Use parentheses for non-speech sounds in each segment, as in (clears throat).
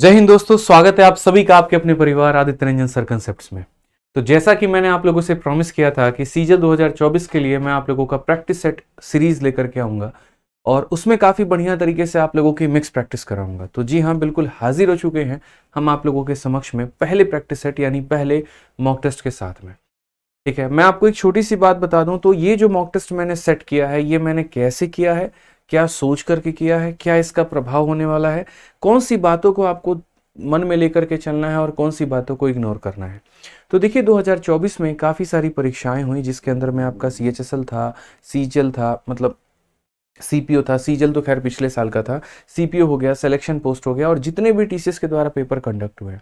जय हिंद दोस्तों स्वागत है आप सभी का आपके अपने परिवार आदित्य रंजन सर कंसेप्ट में तो जैसा कि मैंने आप लोगों से प्रॉमिस किया था कि सीजन 2024 के लिए मैं आप लोगों का प्रैक्टिस सेट सीरीज लेकर के आऊंगा और उसमें काफ़ी बढ़िया तरीके से आप लोगों की मिक्स प्रैक्टिस कराऊंगा तो जी हाँ बिल्कुल हाजिर हो चुके हैं हम आप लोगों के समक्ष में पहले प्रैक्टिस सेट यानी पहले मॉक टेस्ट के साथ में ठीक है मैं आपको एक छोटी सी बात बता दूं तो ये जो मॉक टेस्ट मैंने सेट किया है ये मैंने कैसे किया है क्या सोच करके किया है क्या इसका प्रभाव होने वाला है कौन सी बातों को आपको मन में लेकर के चलना है और कौन सी बातों को इग्नोर करना है तो देखिए 2024 में काफ़ी सारी परीक्षाएं हुई जिसके अंदर में आपका सी था सी था मतलब ओ था जल तो खैर पिछले साल का था ओ हो गया सिलेक्शन पोस्ट हो गया और जितने भी एस के द्वारा पेपर कंडक्ट हुए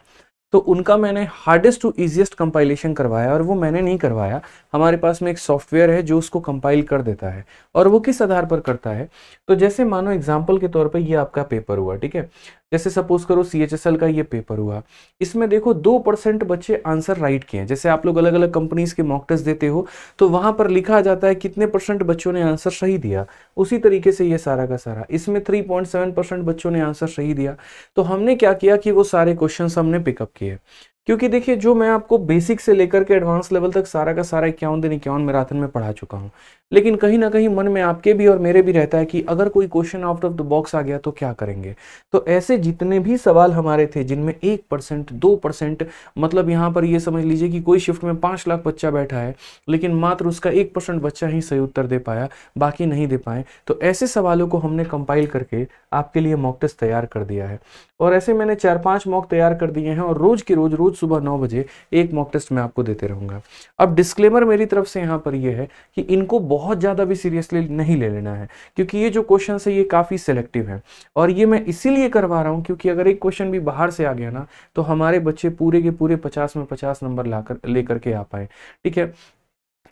तो उनका मैंने हार्डेस्ट टू ईजिएस्ट कंपाइलेशन करवाया और वो मैंने नहीं करवाया हमारे पास में एक सॉफ्टवेयर है जो उसको कंपाइल कर देता है और वो किस आधार पर करता है तो जैसे मानो एग्जाम्पल के तौर पर ये आपका पेपर हुआ ठीक है जैसे सपोज करो सी का ये पेपर हुआ इसमें देखो दो परसेंट बच्चे आंसर राइट किए हैं जैसे आप लोग अलग अलग कंपनीज के मॉक टेस्ट देते हो तो वहां पर लिखा जाता है कितने परसेंट बच्चों ने आंसर सही दिया उसी तरीके से ये सारा का सारा इसमें थ्री परसेंट बच्चों ने आंसर सही दिया तो हमने क्या किया कि वो सारे क्वेश्चन हमने पिकअप किए क्योंकि देखिए जो मैं आपको बेसिक से लेकर के एडवांस लेवल तक सारा का सारा इक्यावन दिन इक्यावन मैराथन में पढ़ा चुका हूँ लेकिन कहीं ना कहीं मन में आपके भी और मेरे भी रहता है कि अगर कोई question out of the box आ गया तो क्या करेंगे तो ऐसे जितने भी सवाल हमारे थे जिनमें एक परसेंट दो परसेंट मतलब यहाँ पर ये समझ लीजिए कि कोई शिफ्ट में पाँच लाख बच्चा बैठा है लेकिन मात्र उसका एक परसेंट बच्चा ही सही उत्तर दे पाया बाकी नहीं दे पाए तो ऐसे सवालों को हमने कंपाइल करके आपके लिए मॉक टेस्ट तैयार कर दिया है और ऐसे मैंने चार पांच मॉक तैयार कर दिए हैं और रोज के रोज रोज सुबह नौ बजे एक मॉक टेस्ट मैं आपको देते रहूंगा अब डिस्क्लेमर मेरी तरफ से यहाँ पर यह है कि इनको बहुत ज़्यादा भी सीरियसली नहीं ले लेना है क्योंकि ये जो क्वेश्चन है ये काफ़ी सेलेक्टिव है और ये मैं इसीलिए करवा रहा हूँ क्योंकि अगर एक क्वेश्चन भी बाहर से आ गया ना तो हमारे बच्चे पूरे के पूरे पचास में पचास नंबर ला कर के आ पाए ठीक है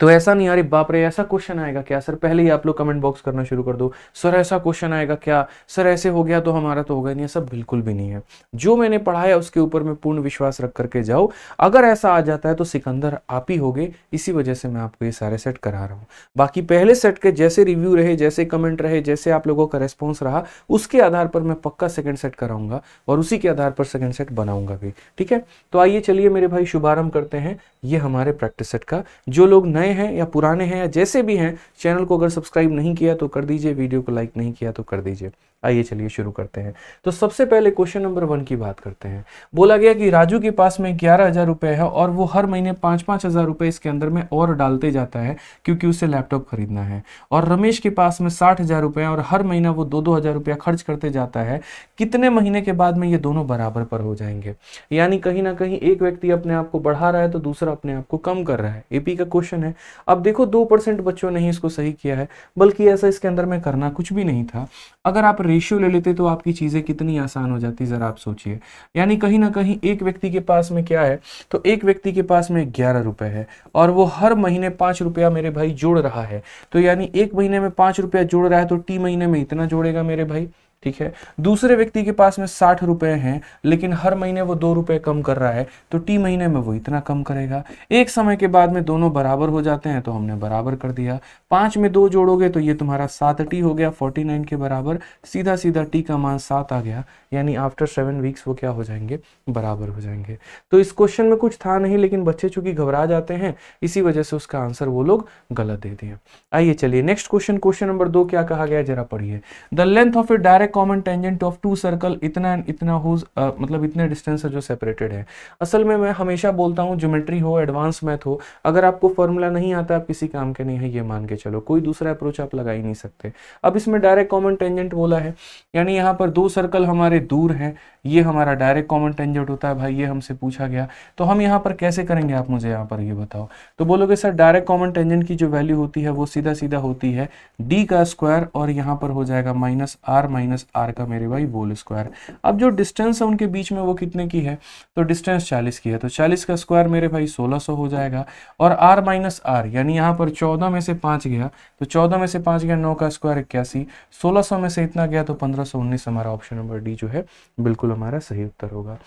तो ऐसा नहीं अरे बाप रे ऐसा क्वेश्चन आएगा क्या सर पहले ही आप लोग कमेंट बॉक्स करना शुरू कर दो सर ऐसा क्वेश्चन आएगा क्या सर ऐसे हो गया तो हमारा तो होगा नहीं ऐसा बिल्कुल भी नहीं है जो मैंने पढ़ाया उसके ऊपर मैं पूर्ण विश्वास रख करके जाओ अगर ऐसा आ जाता है तो सिकंदर आप ही गए इसी वजह से मैं आपको ये सारे सेट करा रहा हूँ बाकी पहले सेट के जैसे रिव्यू रहे जैसे कमेंट रहे जैसे आप लोगों का रेस्पॉन्स रहा उसके आधार पर मैं पक्का सेकेंड सेट कराऊंगा और उसी के आधार पर सेकेंड सेट बनाऊंगा भी ठीक है तो आइए चलिए मेरे भाई शुभारंभ करते हैं ये हमारे प्रैक्टिस सेट का जो लोग नए नए हैं या पुराने हैं या जैसे भी हैं चैनल को अगर सब्सक्राइब नहीं किया तो कर दीजिए वीडियो को लाइक नहीं किया तो कर दीजिए आइए चलिए शुरू करते हैं तो सबसे पहले क्वेश्चन नंबर वन की बात करते हैं बोला गया कि राजू के पास में ग्यारह हज़ार रुपए है और वो हर महीने पांच पांच हज़ार रुपए इसके अंदर में और डालते जाता है क्योंकि उसे लैपटॉप खरीदना है और रमेश के पास में साठ हज़ार रुपए और हर महीना वो दो दो हज़ार रुपया खर्च करते जाता है कितने महीने के बाद में ये दोनों बराबर पर हो जाएंगे यानी कहीं ना कहीं एक व्यक्ति अपने आप को बढ़ा रहा है तो दूसरा अपने आप को कम कर रहा है एपी का क्वेश्चन है अब देखो दो बच्चों ने ही इसको सही किया है बल्कि ऐसा इसके अंदर में करना कुछ भी नहीं था अगर आप रेशियो ले लेते तो आपकी चीज़ें कितनी आसान हो जाती ज़रा आप सोचिए यानी कहीं ना कहीं एक व्यक्ति के पास में क्या है तो एक व्यक्ति के पास में ग्यारह रुपए है और वो हर महीने पांच रुपया मेरे भाई जोड़ रहा है तो यानी एक महीने में पांच रुपया जोड़ रहा है तो टी महीने में इतना जोड़ेगा मेरे भाई ठीक है दूसरे व्यक्ति के पास में साठ रुपए हैं लेकिन हर महीने वो दो रुपए कम कर रहा है तो टी महीने में वो इतना कम करेगा एक समय के बाद में दोनों बराबर हो जाते हैं तो हमने बराबर कर दिया पांच में दो जोड़ोगे तो ये तुम्हारा सात टी हो गया फोर्टी नाइन के बराबर सीधा सीधा टी का मान सात आ गया यानी आफ्टर सेवन वीक्स वो क्या हो जाएंगे बराबर हो जाएंगे तो इस क्वेश्चन में कुछ था नहीं लेकिन बच्चे चूंकि घबरा जाते हैं इसी वजह से उसका आंसर वो लोग गलत दे दिए आइए चलिए नेक्स्ट क्वेश्चन क्वेश्चन नंबर दो क्या कहा गया जरा पढ़िए the length of a direct common tangent of two circle इतना एंड इतना हो मतलब इतने डिस्टेंस है जो सेपरेटेड है असल में मैं हमेशा बोलता हूँ ज्योमेट्री हो एडवांस मैथ हो अगर आपको फॉर्मूला नहीं आता आप किसी काम के नहीं है ये मान के चलो कोई दूसरा अप्रोच आप लगा ही नहीं सकते अब इसमें डायरेक्ट कॉमन टेंजेंट बोला है यानी यहाँ पर दो सर्कल हमारे दूर हैं ये हमारा डायरेक्ट कॉमन टेंजेंट होता है भाई ये हमसे पूछा गया तो हम यहाँ पर कैसे करेंगे आप मुझे यहाँ पर ये बताओ तो बोलोगे सर डायरेक्ट कॉमन टेंजेंट की जो वैल्यू होती है वो सीधा सीधा होती है डी का स्क्वायर और यहाँ पर हो जाएगा minus R minus minus R का मेरे भाई वोल स्क्वायर अब जो डिस्टेंस है उनके बीच में वो कितने की है तो डिस्टेंस चालीस की है तो चालीस का स्क्वायर मेरे भाई सोलह सौ हो जाएगा और आर माइनस आर यानी यहाँ पर चौदह में से पाँच गया तो चौदह में से पाँच गया नौ का स्क्वायर इक्यासी सोलह में से इतना गया तो पंद्रह हमारा ऑप्शन नंबर डी जो है बिल्कुल हमारा सही उत्तर होगा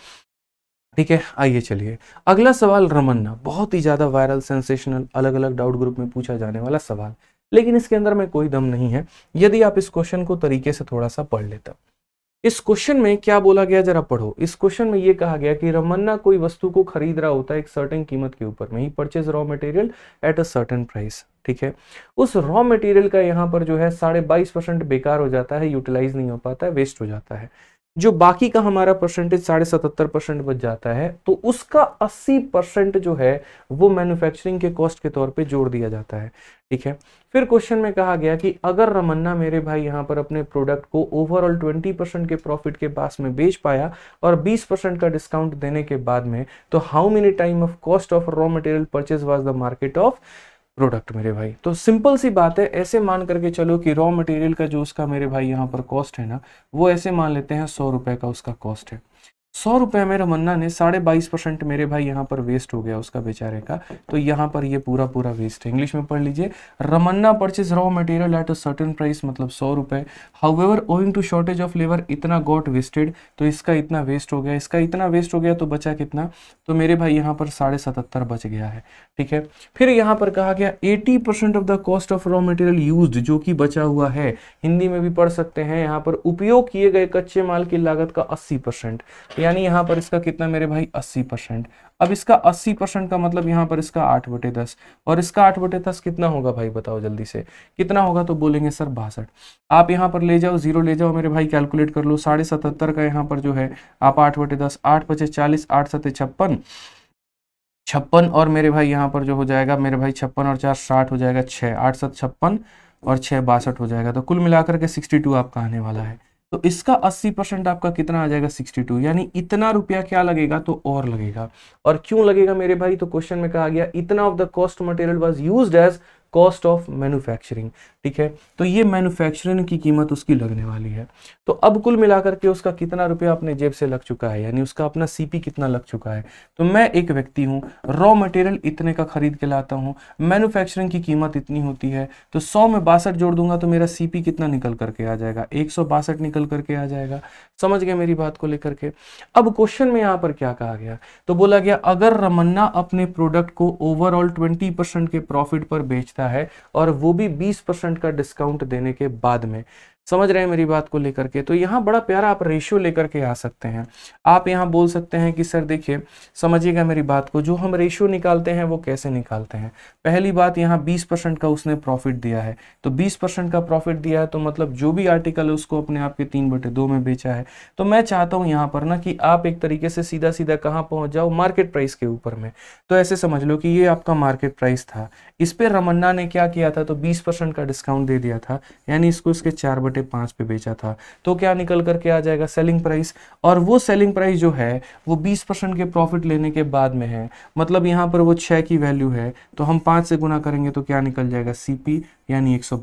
ठीक है आइए चलिए अगला सवाल रमन्ना बहुत ही ज़्यादा वायरल सेंसेशनल अलग अलग डाउट ग्रुप में पूछा जाने वाला सवाल लेकिन इसके अंदर में कोई दम नहीं है यदि आप इस क्वेश्चन को तरीके से थोड़ा सा पढ़ लेता इस क्वेश्चन में क्या बोला गया जरा पढ़ो इस क्वेश्चन में यह कहा गया कि रमन्ना कोई वस्तु को खरीद रहा होता है एक सर्टेन कीमत के ऊपर में ही purchase raw material at a certain price ठीक है उस रॉ मटेरियल का यहाँ पर जो है साढ़े बाईस परसेंट बेकार हो जाता है यूटिलाइज नहीं हो पाता है वेस्ट हो जाता है जो बाकी का हमारा परसेंटेज साढ़े सतहत्तर परसेंट बच जाता है तो उसका अस्सी परसेंट जो है वो मैन्युफैक्चरिंग के कॉस्ट के तौर पे जोड़ दिया जाता है ठीक है फिर क्वेश्चन में कहा गया कि अगर रमन्ना मेरे भाई यहाँ पर अपने प्रोडक्ट को ओवरऑल ट्वेंटी परसेंट के प्रॉफिट के पास में बेच पाया और बीस परसेंट का डिस्काउंट देने के बाद में तो how many time of cost of raw material purchase was the market of product मेरे भाई तो सिंपल सी बात है ऐसे मान करके चलो कि रॉ मटेरियल का जो उसका मेरे भाई यहाँ पर कॉस्ट है ना वो ऐसे मान लेते हैं सौ रुपये का उसका कॉस्ट है सौ रुपये में रमन्ना ने साढ़े बाईस परसेंट मेरे भाई यहाँ पर वेस्ट हो गया उसका बेचारे का तो यहाँ पर ये पूरा पूरा वेस्ट है इंग्लिश में पढ़ लीजिए Ramanna purchase raw material at a certain price मतलब सौ रुपये however owing to shortage of labour इतना गॉट वेस्टेड तो इसका इतना वेस्ट हो गया इसका इतना वेस्ट हो गया तो बचा कितना तो मेरे भाई यहाँ पर साढ़े सतहत्तर बच गया है ठीक है फिर यहाँ पर कहा गया eighty percent of the cost of raw material use जो कि बचा हुआ है हिंदी में भी पढ़ सकते हैं यहाँ पर उपयोग किए गए कच्चे माल की लागत का अस्सी परसेंट यानी यहाँ पर इसका कितना मेरे भाई अस्सी परसेंट अब इसका अस्सी परसेंट का मतलब यहाँ पर इसका आठ बटे दस और इसका आठ बटे दस कितना होगा भाई बताओ जल्दी से कितना होगा तो बोलेंगे सर बासठ आप यहाँ पर ले जाओ जीरो ले जाओ मेरे भाई कैलकुलेट कर लो साढ़े सतहत्तर का यहाँ पर जो है आप आठ बटे दस आठ पचे चालीस आठ सतह छप्पन छप्पन और मेरे भाई यहाँ पर जो हो जाएगा मेरे भाई छप्पन और चार साठ हो जाएगा छः आठ सत छप्पन और छः बासठ हो जाएगा तो कुल मिलाकर के सिक्सटी टू आपका आने वाला है तो इसका 80 परसेंट आपका कितना आ जाएगा 62 यानी इतना रुपया क्या लगेगा तो और लगेगा और क्यों लगेगा मेरे भाई तो क्वेश्चन में कहा गया इतना of the cost material was used as cost of manufacturing ठीक है तो ये मैन्युफैक्चरिंग की कीमत उसकी लगने वाली है तो अब कुल मिलाकर के उसका कितना रुपया अपने जेब से लग चुका है यानी उसका अपना सीपी कितना लग चुका है तो मैं एक व्यक्ति हूँ रॉ मटेरियल इतने का खरीद के लाता हूँ मैन्युफैक्चरिंग की कीमत इतनी होती है तो सौ में बासठ जोड़ दूंगा तो मेरा सीपी कितना निकल करके आ जाएगा एक निकल करके आ जाएगा समझ गए मेरी बात को लेकर के अब क्वेश्चन में यहाँ पर क्या कहा गया तो बोला गया अगर रमन्ना अपने प्रोडक्ट को ओवरऑल ट्वेंटी के प्रॉफिट पर बेचता सकता है और वो भी 20 परसेंट का डिस्काउंट देने के बाद में समझ रहे हैं मेरी बात को लेकर के तो यहाँ बड़ा प्यारा आप रेशियो लेकर के आ सकते हैं आप यहाँ बोल सकते हैं कि सर देखिए समझिएगा मेरी बात को जो हम रेशियो निकालते हैं वो कैसे निकालते हैं पहली बात यहाँ 20 परसेंट का उसने प्रॉफिट दिया है तो 20 परसेंट का प्रॉफिट दिया है तो मतलब जो भी आर्टिकल है उसको अपने आप के तीन बटे दो में बेचा है तो मैं चाहता हूँ यहाँ पर ना कि आप एक तरीके से सीधा सीधा कहाँ पहुँच जाओ मार्केट प्राइस के ऊपर में तो ऐसे समझ लो कि ये आपका मार्केट प्राइस था इस पर रमन्ना ने क्या किया था तो बीस का डिस्काउंट दे दिया था यानी इसको इसके चार बटे साढ़े पांच पे बेचा था तो क्या निकल करके आ जाएगा सेलिंग प्राइस और वो सेलिंग प्राइस जो है वो बीस परसेंट के प्रॉफिट लेने के बाद में है मतलब यहाँ पर वो छः की वैल्यू है तो हम पाँच से गुना करेंगे तो क्या निकल जाएगा सी यानी एक सौ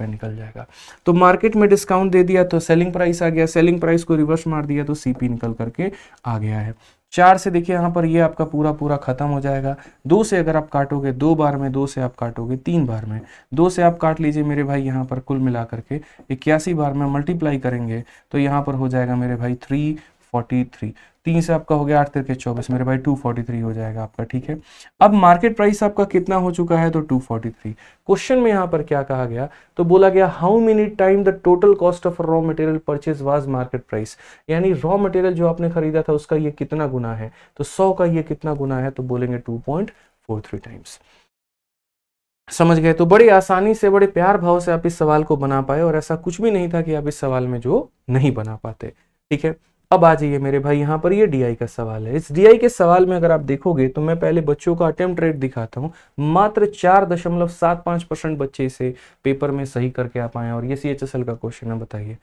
निकल जाएगा तो मार्केट में डिस्काउंट दे दिया तो सेलिंग प्राइस आ गया सेलिंग प्राइस को रिवर्स मार दिया तो सी निकल करके आ गया है चार से देखिए यहाँ पर ये आपका पूरा पूरा खत्म हो जाएगा दो से अगर आप काटोगे दो बार में दो से आप काटोगे तीन बार में दो से आप काट लीजिए मेरे भाई यहाँ पर कुल मिला करके इक्यासी बार में मल्टीप्लाई करेंगे तो यहाँ पर हो जाएगा मेरे भाई थ्री फोर्टी थ्री तीन से आपका हो गया आठ तिरके चौबीस मेरे भाई टू फोर्टी थ्री हो जाएगा आपका ठीक है अब मार्केट प्राइस आपका कितना हो चुका है तो टू फोर्टी थ्री क्वेश्चन में यहाँ पर क्या कहा गया तो बोला गया how many time the total cost of raw material purchase was market price यानी रॉ मटेरियल जो आपने खरीदा था उसका ये कितना गुना है तो सौ का ये कितना गुना है तो बोलेंगे two point four three times समझ गए तो बड़ी आसानी से बड़े प्यार भाव से आप इस सवाल को बना पाए और ऐसा कुछ भी नहीं था कि आप इस सवाल में जो नहीं बना पाते ठीक है अब आ जाइए मेरे भाई यहाँ पर ये डीआई का सवाल है इस डीआई के सवाल में अगर आप देखोगे तो मैं पहले बच्चों का अटेम्प्ट रेट दिखाता हूँ मात्र चार दशमलव सात पाँच परसेंट बच्चे इसे पेपर में सही करके आ पाए और ये सी एच एस एल का क्वेश्चन है बताइए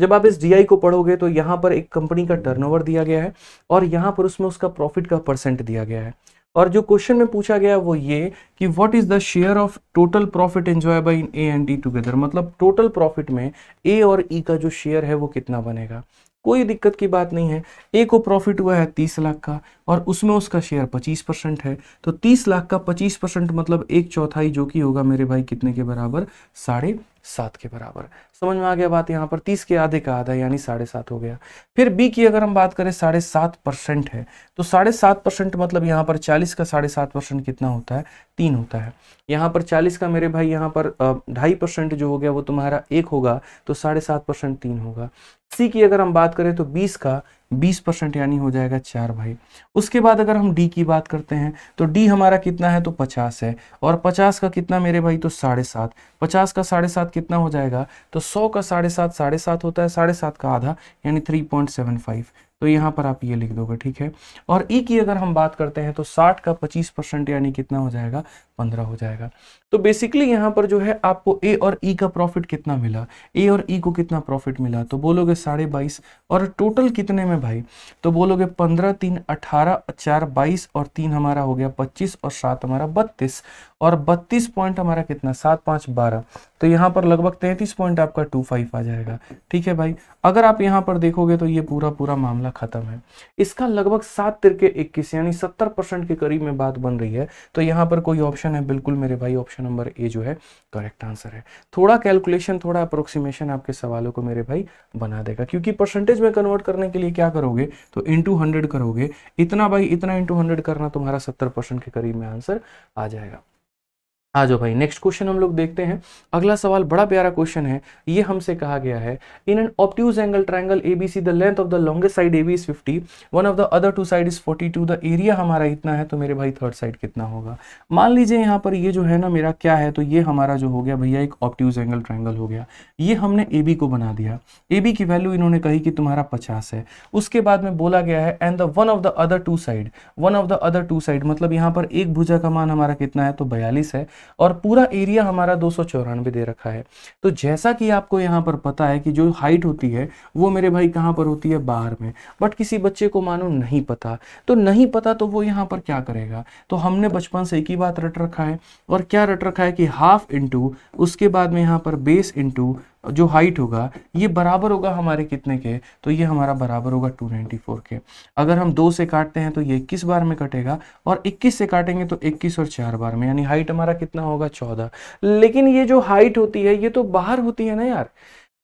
जब आप इस डीआई को पढ़ोगे तो यहाँ पर एक कंपनी का टर्न दिया गया है और यहाँ पर उसमें उसका प्रॉफिट का परसेंट दिया गया है और जो क्वेश्चन में पूछा गया वो ये कि what is the share of total profit enjoy by in A and D together मतलब टोटल प्रॉफिट में ए और ई e का जो शेयर है वो कितना बनेगा कोई दिक्कत की बात नहीं है ए को प्रॉफिट हुआ है तीस लाख का और उसमें उसका शेयर पच्चीस परसेंट है तो तीस लाख का पच्चीस परसेंट मतलब एक चौथाई जो कि होगा मेरे भाई कितने के बराबर साढ़े सात के बराबर समझ में आ गया बात यहाँ पर तीस के आधे का आधा यानी साढ़े सात हो गया फिर बी की अगर हम बात करें साढ़े सात परसेंट है तो साढ़े सात परसेंट मतलब यहाँ पर चालीस का साढ़े सात परसेंट कितना होता है तीन होता है यहाँ पर चालीस का मेरे भाई यहाँ पर ढाई परसेंट जो हो गया वो तुम्हारा एक होगा तो साढ़े सात परसेंट तीन होगा सी की अगर हम बात करें तो बीस का बीस परसेंट यानी हो जाएगा चार भाई उसके बाद अगर हम डी की बात करते हैं तो डी हमारा कितना है तो पचास है और पचास का कितना मेरे भाई तो साढ़े सात पचास का साढ़े सात कितना हो जाएगा तो सौ का साढ़े सात साढ़े सात होता है साढ़े सात का आधा यानी थ्री पॉइंट सेवन फाइव तो यहाँ पर आप ये लिख दोगे ठीक है और ई की अगर हम बात करते हैं तो साठ का पच्चीस परसेंट यानी कितना हो जाएगा पंद्रह हो जाएगा तो बेसिकली यहाँ पर जो है आपको ए और ई e का प्रॉफिट कितना मिला ए और ई e को कितना प्रॉफिट मिला तो बोलोगे साढ़े बाईस और टोटल कितने में भाई तो बोलोगे पंद्रह तीन अठारह चार बाईस और तीन हमारा हो गया पच्चीस और सात हमारा बत्तीस और बत्तीस पॉइंट हमारा कितना सात पाँच बारह तो यहाँ पर लगभग तैंतीस पॉइंट आपका टू फाइव आ जाएगा ठीक है भाई अगर आप यहाँ पर देखोगे तो ये पूरा पूरा मामला खत्म है इसका लगभग सात तिर के इक्कीस यानी सत्तर के करीब में बात बन रही है तो यहाँ पर कोई ऑप्शन ऑप्शन है बिल्कुल मेरे भाई ऑप्शन नंबर ए जो है करेक्ट आंसर है थोड़ा कैलकुलेशन थोड़ा अप्रोक्सीमेशन आपके सवालों को मेरे भाई बना देगा क्योंकि परसेंटेज में कन्वर्ट करने के लिए क्या करोगे तो इंटू हंड्रेड करोगे इतना भाई इतना इंटू हंड्रेड करना तुम्हारा सत्तर के करीब में आंसर आ जाएगा आ जो भाई नेक्स्ट क्वेश्चन हम लोग देखते हैं अगला सवाल बड़ा प्यारा क्वेश्चन है ये हमसे कहा गया है in an obtuse angle triangle A C the length of the longest side A B is fifty one of the other two side is forty two the area हमारा इतना है तो मेरे भाई थर्ड साइड कितना होगा मान लीजिए यहाँ पर ये जो है ना मेरा क्या है तो ये हमारा जो हो गया भैया एक ऑप्टिव एंगल ट्राइंगल हो गया ये हमने ए बी को बना दिया ए बी की वैल्यू इन्होंने कही कि तुम्हारा पचास है उसके बाद में बोला गया है and the one of the other two side one of the other two side मतलब यहाँ पर एक भुजा का मान हमारा कितना है तो बयालीस है और पूरा एरिया हमारा दो दे रखा है तो जैसा कि आपको यहाँ पर पता है कि जो हाइट होती है वो मेरे भाई कहाँ पर होती है बाहर में बट किसी बच्चे को मानो नहीं पता तो नहीं पता तो वो यहाँ पर क्या करेगा तो हमने बचपन से एक ही बात रट रखा है और क्या रट रखा है कि हाफ इंटू उसके बाद में यहाँ पर बेस इंटू जो हाइट होगा ये बराबर होगा हमारे कितने के तो ये हमारा बराबर होगा 294 के अगर हम दो से काटते हैं तो ये इक्कीस बार में कटेगा और इक्कीस से काटेंगे तो इक्कीस और चार बार में यानी हाइट हमारा कितना होगा चौदह लेकिन ये जो हाइट होती है ये तो बाहर होती है ना यार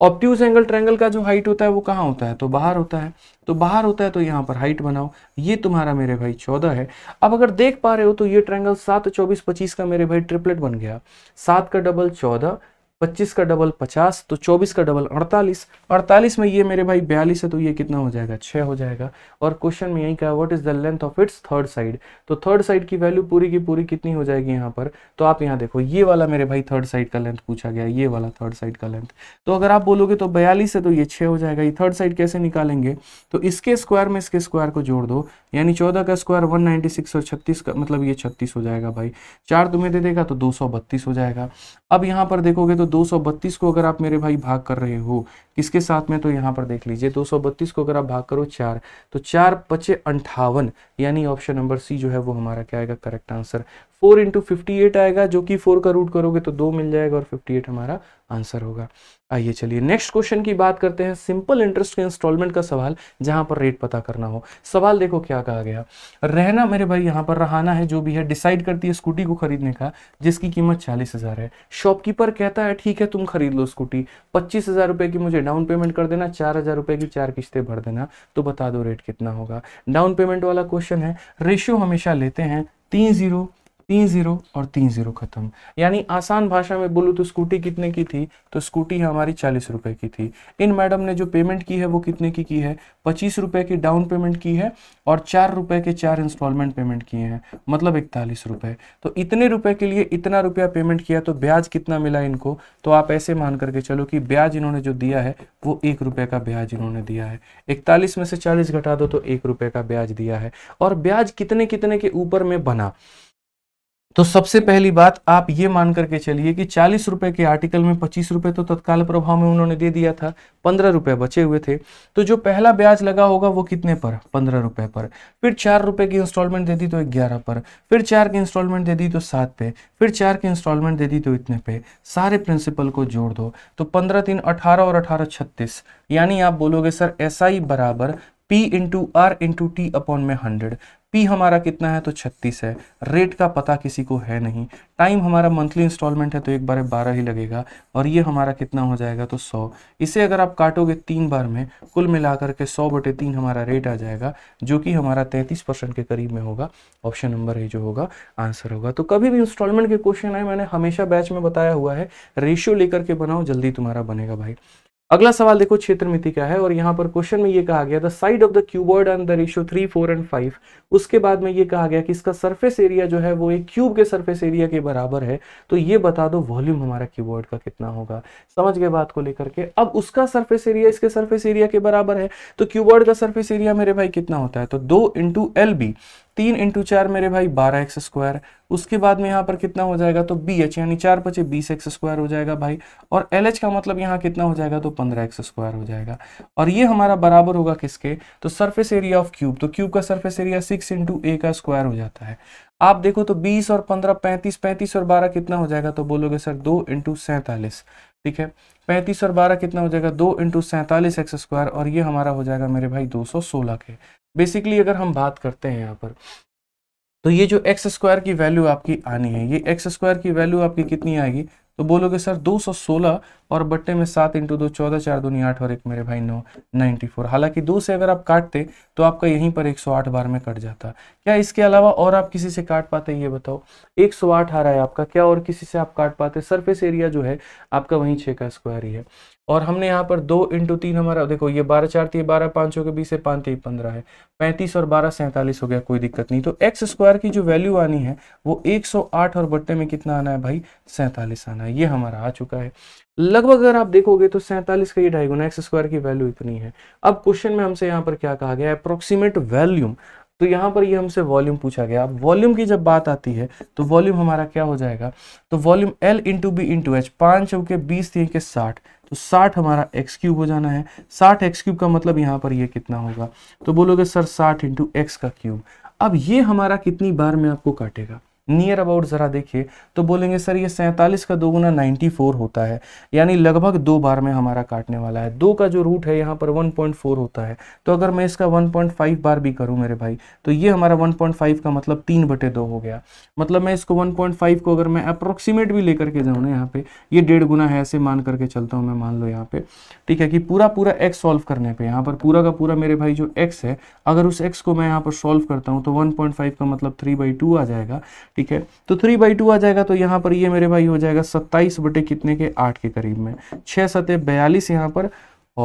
ऑप्ट्यूज एंगल ट्रैंगल का जो हाइट होता है वो कहाँ होता है तो बाहर होता है तो बाहर होता है तो यहाँ पर हाइट बनाओ ये तुम्हारा मेरे भाई चौदह है अब अगर देख पा रहे हो तो ये ट्रैंगल सात चौबीस पच्चीस का मेरे भाई ट्रिपलेट बन गया सात का डबल चौदह पच्चीस का डबल पचास तो चौबीस का डबल अड़तालीस अड़तालीस में ये मेरे भाई बयालीस है तो ये कितना हो जाएगा 6 हो जाएगा और क्वेश्चन में यही कहा what is the length of its third side तो थर्ड साइड की वैल्यू पूरी की पूरी कितनी हो जाएगी यहाँ पर तो आप यहाँ देखो ये वाला मेरे भाई थर्ड साइड का लेंथ पूछा गया ये वाला थर्ड साइड का लेंथ तो अगर आप बोलोगे तो बयालीस है तो ये छः हो जाएगा ये थर्ड साइड कैसे निकालेंगे तो इसके स्क्वायर में इसके स्क्वायर को जोड़ दो यानी चौदह का स्क्वायर वन सिक्स और छत्तीस का मतलब ये छत्तीस हो जाएगा भाई चार तुम्हें दे देगा तो दो सौ बत्तीस हो जाएगा अब यहाँ पर देखोगे तो 232 को अगर आप मेरे भाई भाग कर रहे हो किसके साथ में तो यहाँ पर देख लीजिए 232 को अगर आप भाग करो चार तो चार पचे अंठावन यानी ऑप्शन नंबर सी जो है वो हमारा क्या आएगा correct answer four into fifty eight आएगा जो कि फोर का रूट करोगे तो दो मिल जाएगा और फिफ्टी एट हमारा आंसर होगा आइए चलिए नेक्स्ट क्वेश्चन की बात करते हैं सिंपल इंटरेस्ट के इंस्टॉलमेंट का सवाल जहां पर रेट पता करना हो सवाल देखो क्या कहा गया रहना मेरे भाई यहां पर रहाना है जो भी है डिसाइड करती है स्कूटी को खरीदने का जिसकी कीमत चालीस हजार है शॉपकीपर कहता है ठीक है तुम खरीद लो स्कूटी पच्चीस हजार रुपए की मुझे डाउन पेमेंट कर देना चार हजार रुपए की चार किस्तें भर देना तो बता दो रेट कितना होगा डाउन पेमेंट वाला क्वेश्चन है रेशियो हमेशा लेते हैं तीन जीरो तीन ज़ीरो और तीन ज़ीरो ख़त्म यानी आसान भाषा में बोलूँ तो स्कूटी कितने की थी तो स्कूटी हमारी चालीस रुपए की थी इन मैडम ने जो पेमेंट की है वो कितने की की है पच्चीस रुपए की डाउन पेमेंट की है और चार रुपए के चार इंस्टॉलमेंट पेमेंट किए हैं मतलब इकतालीस रुपए तो इतने रुपए के लिए इतना रुपया पेमेंट किया तो ब्याज कितना मिला इनको तो आप ऐसे मान करके चलो कि ब्याज इन्होंने जो दिया है वो एक रुपये का ब्याज इन्होंने दिया है इकतालीस में से चालीस घटा दो तो एक रुपये का ब्याज दिया है और ब्याज कितने कितने के ऊपर में बना तो सबसे पहली बात आप ये मान करके चलिए कि चालीस रुपए के आर्टिकल में पच्चीस रुपए तो तत्काल प्रभाव में उन्होंने दे दिया था पंद्रह रुपए बचे हुए थे तो जो पहला ब्याज लगा होगा वो कितने पर पंद्रह रुपए पर फिर चार रुपए की इंस्टॉलमेंट दे दी तो ग्यारह पर फिर चार की इंस्टॉलमेंट दे दी तो सात पे फिर चार की इंस्टॉलमेंट दे दी तो इतने पे सारे प्रिंसिपल को जोड़ दो तो पंद्रह तीन अठारह और अठारह छत्तीस यानी आप बोलोगे सर एस बराबर P into R into T upon में हंड्रेड पी हमारा कितना है तो छत्तीस है रेट का पता किसी को है नहीं टाइम हमारा मंथली इंस्टॉलमेंट है तो एक बार बारह ही लगेगा और ये हमारा कितना हो जाएगा तो सौ इसे अगर आप काटोगे तीन बार में कुल मिलाकर के सौ बटे तीन हमारा रेट आ जाएगा जो कि हमारा तैंतीस परसेंट के करीब में होगा ऑप्शन नंबर ए जो होगा आंसर होगा तो कभी भी इंस्टॉलमेंट के क्वेश्चन आए मैंने हमेशा बैच में बताया हुआ है रेशियो लेकर के बनाओ जल्दी तुम्हारा बनेगा भाई अगला सवाल देखो क्षेत्र मिति का है और यहाँ पर क्वेश्चन में ये कहा गया the side of the cuboid and the ratio three four and five उसके बाद में ये कहा गया कि इसका सरफेस एरिया जो है वो एक क्यूब के सरफेस एरिया के बराबर है तो ये बता दो वॉल्यूम हमारा क्यूबॉर्ड का कितना होगा समझ गए बात को लेकर के अब उसका सर्फेस एरिया इसके सर्फेस एरिया के बराबर है तो क्यूबॉर्ड का सर्फेस एरिया मेरे भाई कितना होता है तो दो इंटू एल बी तीन इंटू चार मेरे भाई बारह एक्स स्क्वायर उसके बाद में यहाँ पर कितना हो जाएगा तो बी एच यानी चार पचे बीस एक्स स्क्वायर हो जाएगा भाई और एल एच का मतलब यहाँ कितना हो जाएगा तो पंद्रह एक्स स्क्वायर हो जाएगा और ये हमारा बराबर होगा किसके तो सरफेस एरिया ऑफ क्यूब तो क्यूब का surface area six into a का स्क्वायर हो जाता है आप देखो तो बीस और पंद्रह पैंतीस पैंतीस और बारह कितना हो जाएगा तो बोलोगे सर दो इंटू सैंतालीस ठीक है पैंतीस और बारह कितना हो जाएगा दो इंटू सैंतालीस एक्स स्क्वायर और ये हमारा हो जाएगा मेरे भाई दो सौ सोलह के बेसिकली अगर हम बात करते हैं यहाँ पर तो ये जो एक्स स्क्वायर की वैल्यू आपकी आनी है ये एक्स स्क्वायर की वैल्यू आपकी कितनी आएगी तो बोलोगे सर 216 और बट्टे में सात इंटू दो चौदह चार दूनी आठ और एक मेरे भाई नौ नाइनटी फोर हालांकि दो से अगर आप काटते तो आपका यहीं पर 108 बार में कट जाता क्या इसके अलावा और आप किसी से काट पाते ये बताओ 108 आ रहा है आपका क्या और किसी से आप काट पाते सरफेस एरिया जो है आपका वहीं छः का स्क्वायर ही है और हमने यहाँ पर दो इंटू तीन हमारा देखो ये बारह चार थी बारह पाँच के बीस है पाँच थी पंद्रह है पैंतीस और बारह सैंतालीस हो गया कोई दिक्कत नहीं तो एक्स स्क्वायर की जो वैल्यू आनी है वो एक सौ आठ और बट्टे में कितना आना है भाई सैंतालीस आना है ये हमारा आ चुका है लगभग अगर आप देखोगे तो सैंतालीस का ये ढाई गुना एक्स स्क्वायर की वैल्यू इतनी है अब क्वेश्चन में हमसे यहाँ पर क्या कहा गया अप्रोक्सीमेट वैल्यूम तो यहाँ पर ये हमसे वॉल्यूम पूछा गया अब वॉल्यूम की जब बात आती है तो वॉल्यूम हमारा क्या हो जाएगा तो volume l into b into h पाँच चौके बीस तीन के साठ तो 60 हमारा एक्स क्यूब हो जाना है 60 एक्स क्यूब का मतलब यहाँ पर ये कितना होगा तो बोलोगे सर 60 इंटू एक्स का क्यूब अब ये हमारा कितनी बार में आपको काटेगा नियर अबाउट ज़रा देखिए तो बोलेंगे सर ये सैंतालीस का दोगुना नाइन्टी फोर होता है यानी लगभग दो बार में हमारा काटने वाला है दो का जो रूट है यहाँ पर वन पॉइंट फोर होता है तो अगर मैं इसका वन पॉइंट फाइव बार भी करूँ मेरे भाई तो ये हमारा वन पॉइंट फाइव का मतलब तीन बटे दो हो गया मतलब मैं इसको वन पॉइंट फाइव को अगर मैं अप्रोक्सीमेट भी लेकर के जाऊँ ना यहाँ पर ये डेढ़ गुना है ऐसे मान करके चलता हूँ मैं मान लो यहाँ पर ठीक है कि पूरा पूरा एक्स सॉल्व करने पर यहाँ पर पूरा का पूरा मेरे भाई जो एक्स है अगर उस एक्स को मैं यहाँ पर सॉल्व करता हूँ तो वन पॉइंट फाइव का मतलब थ्री बाई टू आ जाएगा ठीक है तो थ्री बाई टू आ जाएगा तो यहाँ पर ये मेरे भाई हो जाएगा सत्ताईस बटे कितने के आठ के करीब में छः सतह बयालीस यहाँ पर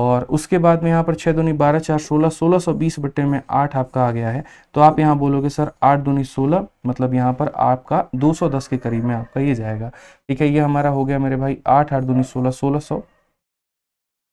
और उसके बाद में यहाँ पर छः दूनी बारह चार सोलह सोलह सौ बीस बट्टे में आठ आपका आ गया है तो आप यहाँ बोलोगे सर आठ दूनी सोलह मतलब यहाँ पर आपका दो सौ दस के करीब में आपका ये जाएगा ठीक है ये हमारा हो गया मेरे भाई आठ आठ दूनी सोलह सोलह सौ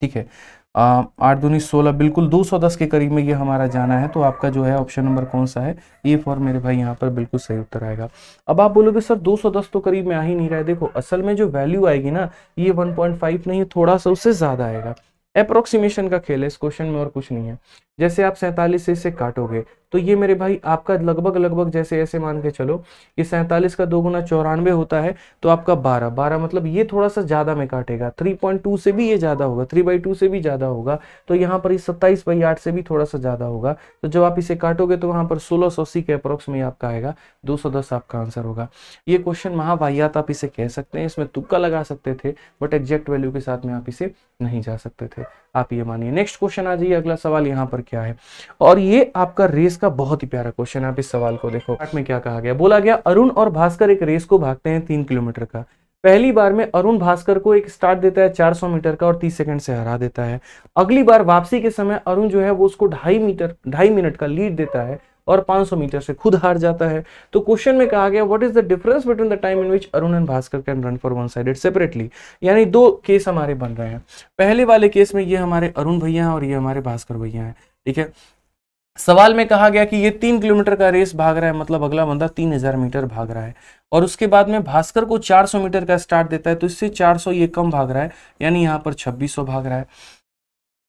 ठीक है आठ दूनी सोलह बिल्कुल 210 के करीब में ये हमारा जाना है तो आपका जो है ऑप्शन नंबर कौन सा है ए फॉर मेरे भाई यहाँ पर बिल्कुल सही उत्तर आएगा अब आप बोलोगे सर 210 तो करीब में आ ही नहीं रहा है देखो असल में जो वैल्यू आएगी ना ये 1.5 नहीं थोड़ा सा उससे ज़्यादा आएगा अप्रोक्सीमेशन का खेल है इस क्वेश्चन में और कुछ नहीं है जैसे आप सैंतालीस से इसे काटोगे तो ये मेरे भाई आपका लगभग लगभग जैसे ऐसे मान के चलो ये सैंतालीस का दो गुना चौरानवे होता है तो आपका बारह बारह मतलब ये थोड़ा सा ज़्यादा में काटेगा थ्री पॉइंट टू से भी ये ज़्यादा होगा थ्री बाई टू से भी ज़्यादा होगा तो यहाँ पर सत्ताईस बाई आठ से भी थोड़ा सा ज़्यादा होगा तो जब आप इसे काटोगे तो वहां पर सोलह सौ अस्सी के अप्रोक्स में आपका आएगा दो सौ दस आपका आंसर होगा ये क्वेश्चन महावाहियात आप इसे कह सकते हैं इसमें तुक्का लगा सकते थे बट एग्जैक्ट वैल्यू के साथ में आप इसे नहीं जा सकते थे आप ये मानिए नेक्स्ट क्वेश्चन आ जाइए अगला सवाल यहाँ पर क्या है और ये आपका रेस इसका बहुत ही प्यारा क्वेश्चन है आप इस सवाल को देखो पार्ट में क्या कहा गया बोला गया अरुण और भास्कर एक रेस को भागते हैं तीन किलोमीटर का पहली बार में अरुण भास्कर को एक स्टार्ट देता है 400 मीटर का और 30 सेकंड से हरा देता है अगली बार वापसी के समय अरुण जो है वो उसको ढाई मीटर ढाई मिनट का लीड देता है और 500 मीटर से खुद हार जाता है तो क्वेश्चन में कहा गया what is the difference between the time in which Arun and Bhaskar can run for one sided separately यानी दो केस हमारे बन रहे हैं पहले वाले केस में ये हमारे अरुण भैया हैं और ये हमारे भास्कर भैया हैं ठीक है सवाल में कहा गया कि ये तीन किलोमीटर का रेस भाग रहा है मतलब अगला बंदा तीन हजार मीटर भाग रहा है और उसके बाद में भास्कर को 400 मीटर का स्टार्ट देता है तो इससे 400 ये कम भाग रहा है यानी यहाँ पर 2600 भाग रहा है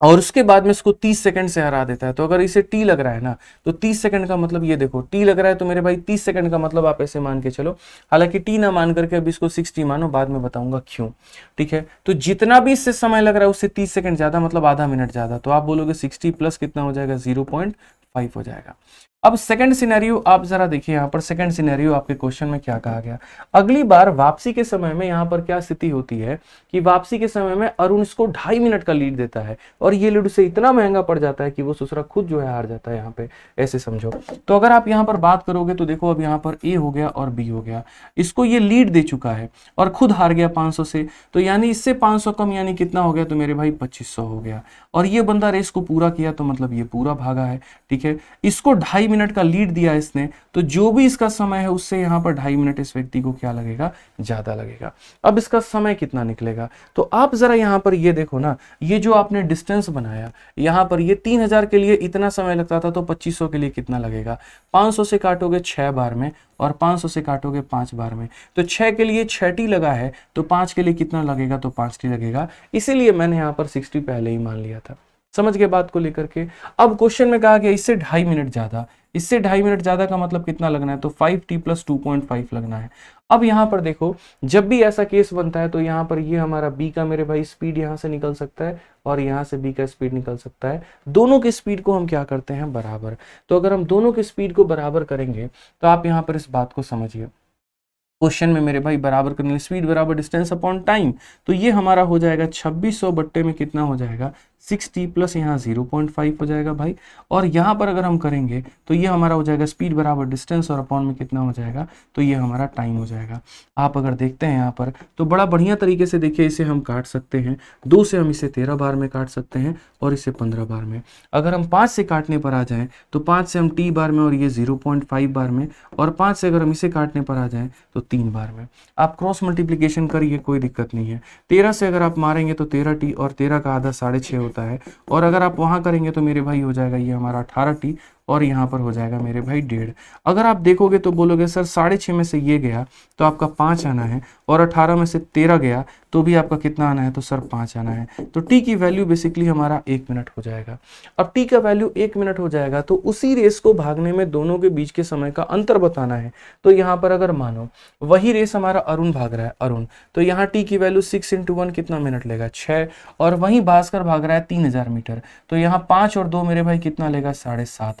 और उसके बाद में इसको 30 सेकंड से हरा देता है तो अगर इसे टी लग रहा है ना तो 30 सेकंड का मतलब ये देखो टी लग रहा है तो मेरे भाई 30 सेकंड का मतलब आप ऐसे मान के चलो हालांकि टी ना मान करके अब इसको 60 मानो बाद में बताऊंगा क्यों ठीक है तो जितना भी इससे समय लग रहा है उससे 30 सेकंड ज्यादा मतलब आधा मिनट ज्यादा तो आप बोलोगे सिक्सटी प्लस कितना हो जाएगा जीरो पॉइंट फाइव हो जाएगा अब सेकंड सिनेरियो आप जरा देखिए यहां पर सेकंड सिनेरियो आपके क्वेश्चन में क्या कहा गया अगली बार वापसी के समय में यहां पर क्या स्थिति होती है कि वापसी के समय में अरुण इसको ढाई मिनट का लीड देता है और ये लीड उसे इतना महंगा पड़ जाता है कि वो ससुरा खुद जो है हार जाता है यहाँ पे ऐसे समझो तो अगर आप यहाँ पर बात करोगे तो देखो अब यहाँ पर ए हो गया और बी हो गया इसको ये लीड दे चुका है और खुद हार गया पांच से तो यानी इससे पांच कम यानी कितना हो गया तो मेरे भाई पच्चीस हो गया और ये बंदा रेस को पूरा किया तो मतलब ये पूरा भागा है ठीक है इसको ढाई मिनट का लीड दिया इसने तो जो भी इसका समय है उससे यहाँ पर ढाई मिनट इस व्यक्ति को क्या लगेगा ज़्यादा लगेगा अब इसका समय कितना निकलेगा तो आप ज़रा यहाँ पर ये देखो ना ये जो आपने डिस्टेंस बनाया यहाँ पर ये तीन हजार के लिए इतना समय लगता था तो पच्चीस के लिए कितना लगेगा पाँच से काटोगे छः बार में और 500 से काटोगे पाँच बार में तो छः के लिए छः टी लगा है तो पाँच के लिए कितना लगेगा तो पाँच टी लगेगा इसीलिए मैंने यहाँ पर सिक्सटी पहले ही मान लिया था समझ गए बात को लेकर के अब क्वेश्चन में कहा गया इससे ढाई मिनट ज़्यादा इससे ढाई मिनट ज़्यादा का मतलब कितना लगना है तो five t plus two point five लगना है अब यहां पर देखो जब भी ऐसा केस बनता है तो यहां पर ये यह हमारा बी का मेरे भाई स्पीड यहां से निकल सकता है और यहां से बी का स्पीड निकल सकता है दोनों की स्पीड को हम क्या करते हैं बराबर तो अगर हम दोनों की स्पीड को बराबर करेंगे तो आप यहां पर इस बात को समझिए क्वेश्चन में मेरे भाई बराबर करने स्पीड बराबर डिस्टेंस अपॉन टाइम तो ये हमारा हो जाएगा 2600 बट्टे में कितना हो जाएगा टी प्लस यहाँ जीरो पॉइंट फाइव हो जाएगा भाई और यहाँ पर अगर हम करेंगे तो ये हमारा हो जाएगा स्पीड बराबर डिस्टेंस और अपॉन में कितना हो जाएगा तो ये हमारा टाइम हो जाएगा आप अगर देखते हैं यहाँ पर तो बड़ा बढ़िया तरीके से देखिए इसे हम काट सकते हैं दो से हम इसे तेरह बार में काट सकते हैं और इसे पंद्रह बार में अगर हम पाँच से काटने पर आ जाएँ तो पाँच से हम टी बार में और ये जीरो पॉइंट फाइव बार में और पाँच से अगर हम इसे काटने पर आ जाएँ तो तीन बार में आप क्रॉस मल्टीप्लीकेशन करिए कोई दिक्कत नहीं है तेरह से अगर आप मारेंगे तो तेरह टी और तेरह का आधा साढ़े छः होता है और अगर आप वहाँ करेंगे तो मेरे भाई हो जाएगा ये हमारा अठारह टी और यहाँ पर हो जाएगा मेरे भाई डेढ़ अगर आप देखोगे तो बोलोगे सर साढ़े छः में से ये गया तो आपका पाँच आना है और अठारह में से तेरह गया तो भी आपका कितना आना है तो सर पाँच आना है तो टी की वैल्यू बेसिकली हमारा एक मिनट हो जाएगा अब टी का वैल्यू एक मिनट हो जाएगा तो उसी रेस को भागने में दोनों के बीच के समय का अंतर बताना है तो यहाँ पर अगर मानो वही रेस हमारा अरुण भाग रहा है अरुण तो यहाँ टी की वैल्यू सिक्स इंटू वन कितना मिनट लेगा छः और वहीं भास्कर भाग रहा है तीन हजार मीटर तो यहाँ पाँच और दो मेरे भाई कितना लेगा साढ़े सात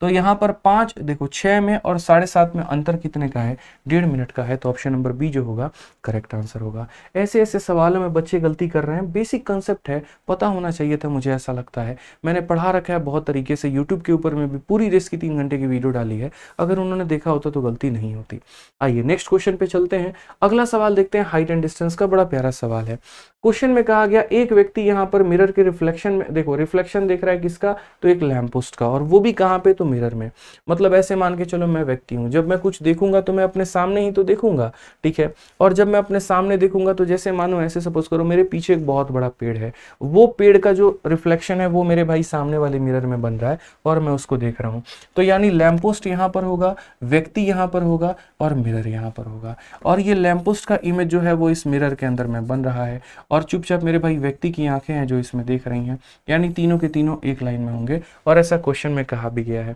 तो यहाँ पर पांच देखो छह में और साढ़े सात में अंतर कितने का है डेढ़ मिनट का है तो ऑप्शन नंबर बी जो होगा करेक्ट आंसर होगा ऐसे ऐसे सवालों में बच्चे गलती कर रहे हैं बेसिक कंसेप्ट है पता होना चाहिए था मुझे ऐसा लगता है मैंने पढ़ा रखा है बहुत तरीके से यूट्यूब के ऊपर में भी पूरी रेस की तीन घंटे की वीडियो डाली है अगर उन्होंने देखा होता तो गलती नहीं होती आइए नेक्स्ट क्वेश्चन पे चलते हैं अगला सवाल देखते हैं हाइट एंड डिस्टेंस का बड़ा प्यारा सवाल है क्वेश्चन में कहा गया एक व्यक्ति यहाँ पर मिरर के रिफ्लेक्शन में देखो रिफ्लेक्शन देख रहा है किसका तो एक लैम्प पोस्ट का और वो भी कहाँ पे तो मिरर में मतलब ऐसे मान के चलो मैं व्यक्ति हूँ जब मैं कुछ देखूंगा तो मैं अपने सामने ही तो देखूंगा ठीक है और जब मैं अपने सामने देखूंगा तो जैसे मानो ऐसे सपोज करो मेरे पीछे एक बहुत बड़ा पेड़ है वो पेड़ का जो रिफ्लेक्शन है वो मेरे भाई सामने वाले मिरर में बन रहा है और मैं उसको देख रहा हूँ तो यानी लैम्पोस्ट यहाँ पर होगा व्यक्ति यहाँ पर होगा और मिरर यहाँ पर होगा और ये लैम्पोस्ट का इमेज जो है वो इस मिरर के अंदर में बन रहा है और चुपचाप मेरे भाई व्यक्ति की आंखें हैं जो इसमें देख रही हैं यानी तीनों के तीनों एक लाइन में होंगे और ऐसा क्वेश्चन में कहा भी गया है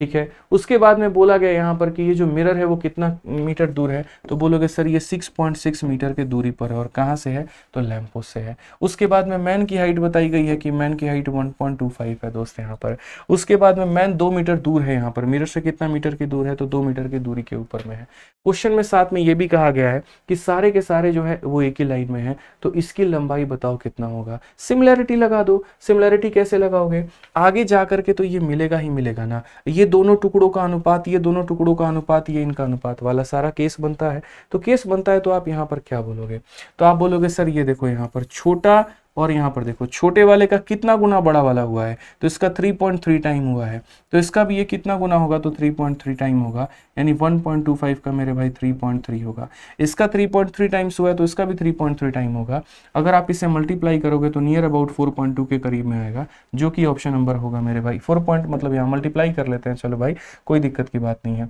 ठीक है उसके बाद में बोला गया यहाँ पर कि ये जो मिरर है वो कितना मीटर दूर है तो बोलोगे सर ये 6.6 मीटर के दूरी पर है और कहाँ से है तो लैम्पोस से है उसके बाद में मैन की हाइट बताई गई है कि मैन की हाइट 1.25 है दोस्त यहाँ पर उसके बाद में मैन दो मीटर दूर है यहाँ पर मिरर से कितना मीटर की दूर है तो दो मीटर की दूरी के ऊपर में है क्वेश्चन में साथ में ये भी कहा गया है कि सारे के सारे जो है वो एक ही लाइन में है तो इसकी लंबाई बताओ कितना होगा सिमिलैरिटी लगा दो सिमिलैरिटी कैसे लगाओगे आगे जा करके तो ये मिलेगा ही मिलेगा ना ये दोनों टुकड़ों का अनुपात ये दोनों टुकड़ों का अनुपात ये इनका अनुपात वाला सारा केस बनता है तो केस बनता है तो आप यहाँ पर क्या बोलोगे तो आप बोलोगे सर ये देखो यहाँ पर छोटा और यहाँ पर देखो छोटे वाले का कितना गुना बड़ा वाला हुआ है तो इसका 3.3 टाइम हुआ है तो इसका भी ये कितना गुना होगा तो 3.3 टाइम होगा यानी 1.25 का मेरे भाई 3.3 होगा इसका 3.3 टाइम्स हुआ है तो इसका भी 3.3 टाइम होगा अगर आप इसे मल्टीप्लाई करोगे तो नियर अबाउट 4.2 के करीब में आएगा जो कि ऑप्शन नंबर होगा मेरे भाई फोर पॉइंट मतलब यहाँ मल्टीप्लाई कर लेते हैं चलो भाई कोई दिक्कत की बात नहीं है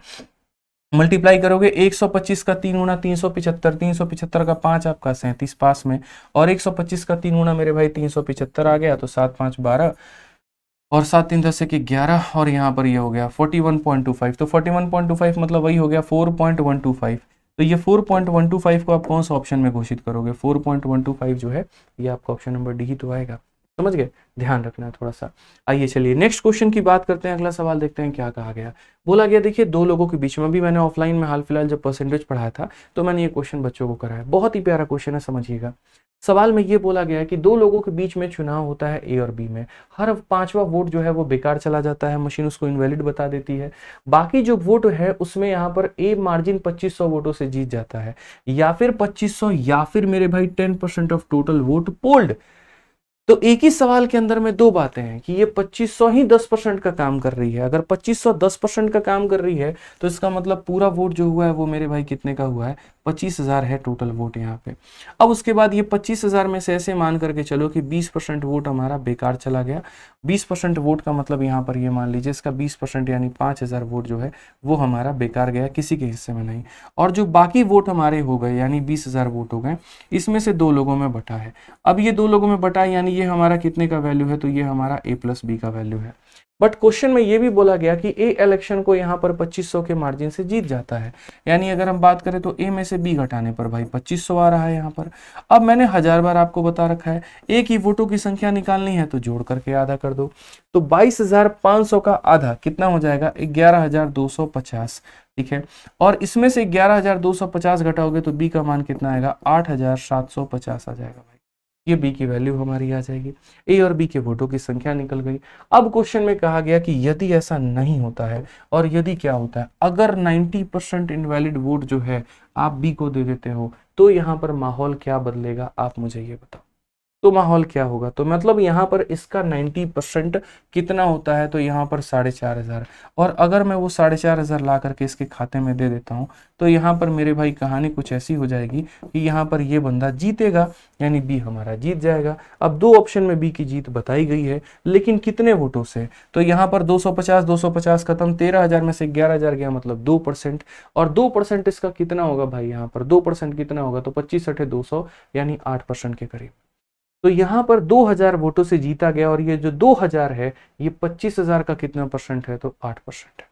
मल्टीप्लाई करोगे 125 का तीन गुना तीन सौ पिछहत्तर तीन सौ पिछहत्तर का पांच आपका सैंतीस पास में और 125 का तीन गुना मेरे भाई तीन सौ पिछहत्तर आ गया तो सात पाँच बारह और सात तीन दस एक ग्यारह और यहाँ पर ये यह हो गया 41.25 तो 41.25 मतलब वही हो गया 4.125 तो ये 4.125 को आप कौन सा ऑप्शन में घोषित करोगे 4.125 जो है ये आपका ऑप्शन नंबर डी तो आएगा समझ गए ध्यान रखना है थोड़ा सा आइए चलिए नेक्स्ट क्वेश्चन की बात करते हैं अगला सवाल देखते हैं क्या कहा गया बोला गया देखिए दो लोगों के बीच में भी मैंने ऑफलाइन में हाल फिलहाल जब परसेंटेज पढ़ाया था तो मैंने ये क्वेश्चन बच्चों को कराया बहुत ही प्यारा क्वेश्चन है समझिएगा सवाल में ये बोला गया कि दो लोगों के बीच में चुनाव होता है ए और बी में हर पांचवा वोट जो है वो बेकार चला जाता है मशीन उसको इनवैलिड बता देती है बाकी जो वोट है उसमें यहाँ पर ए मार्जिन 2500 वोटों से जीत जाता है या फिर 2500 या फिर मेरे भाई 10% ऑफ टोटल वोट पोल्ड तो एक ही सवाल के अंदर में दो बातें हैं कि ये 2500 ही 10 परसेंट का काम कर रही है अगर 2500 10 परसेंट का काम कर रही है तो इसका मतलब पूरा वोट जो हुआ है वो मेरे भाई कितने का हुआ है पच्चीस हज़ार है टोटल वोट यहाँ पे अब उसके बाद ये पच्चीस हज़ार में से ऐसे मान करके चलो कि बीस परसेंट वोट हमारा बेकार चला गया बीस परसेंट वोट का मतलब यहाँ पर ये यह मान लीजिए इसका बीस परसेंट यानी पाँच हज़ार वोट जो है वो हमारा बेकार गया किसी के हिस्से में नहीं और जो बाकी वोट हमारे हो गए यानी बीस हज़ार वोट हो गए इसमें से दो लोगों में बटा है अब ये दो लोगों में बटा यानी ये हमारा कितने का वैल्यू है तो ये हमारा ए प्लस बी का वैल्यू है बट क्वेश्चन में ये भी बोला गया कि ए इलेक्शन को यहाँ पर 2500 के मार्जिन से जीत जाता है यानी अगर हम बात करें तो ए में से बी घटाने पर भाई 2500 आ रहा है यहाँ पर अब मैंने हजार बार आपको बता रखा है ए की वोटों की संख्या निकालनी है तो जोड़ करके आधा कर दो तो 22,500 का आधा कितना हो जाएगा ग्यारह ठीक है और इसमें से ग्यारह घटाओगे तो बी का मान कितना आएगा आठ आ जाएगा ये बी की वैल्यू हमारी आ जाएगी ए और बी के वोटों की संख्या निकल गई अब क्वेश्चन में कहा गया कि यदि ऐसा नहीं होता है और यदि क्या होता है अगर 90 परसेंट इनवैलिड वोट जो है आप बी को दे देते हो तो यहाँ पर माहौल क्या बदलेगा आप मुझे ये बताओ तो माहौल क्या होगा तो मतलब यहाँ पर इसका 90 परसेंट कितना होता है तो यहाँ पर साढ़े चार हज़ार और अगर मैं वो साढ़े चार हज़ार ला करके इसके खाते में दे देता हूँ तो यहाँ पर मेरे भाई कहानी कुछ ऐसी हो जाएगी कि यहाँ पर ये बंदा जीतेगा यानी बी हमारा जीत जाएगा अब दो ऑप्शन में बी की जीत बताई गई है लेकिन कितने वोटों से तो यहाँ पर 250 250 खत्म 13000 में से 11000 गया मतलब दो परसेंट और दो परसेंट इसका कितना होगा भाई यहाँ पर दो परसेंट कितना होगा तो पच्चीस अठे दो यानी आठ परसेंट के करीब तो यहां पर 2000 वोटों से जीता गया और ये जो 2000 है ये 25000 का कितना परसेंट है तो 8 परसेंट है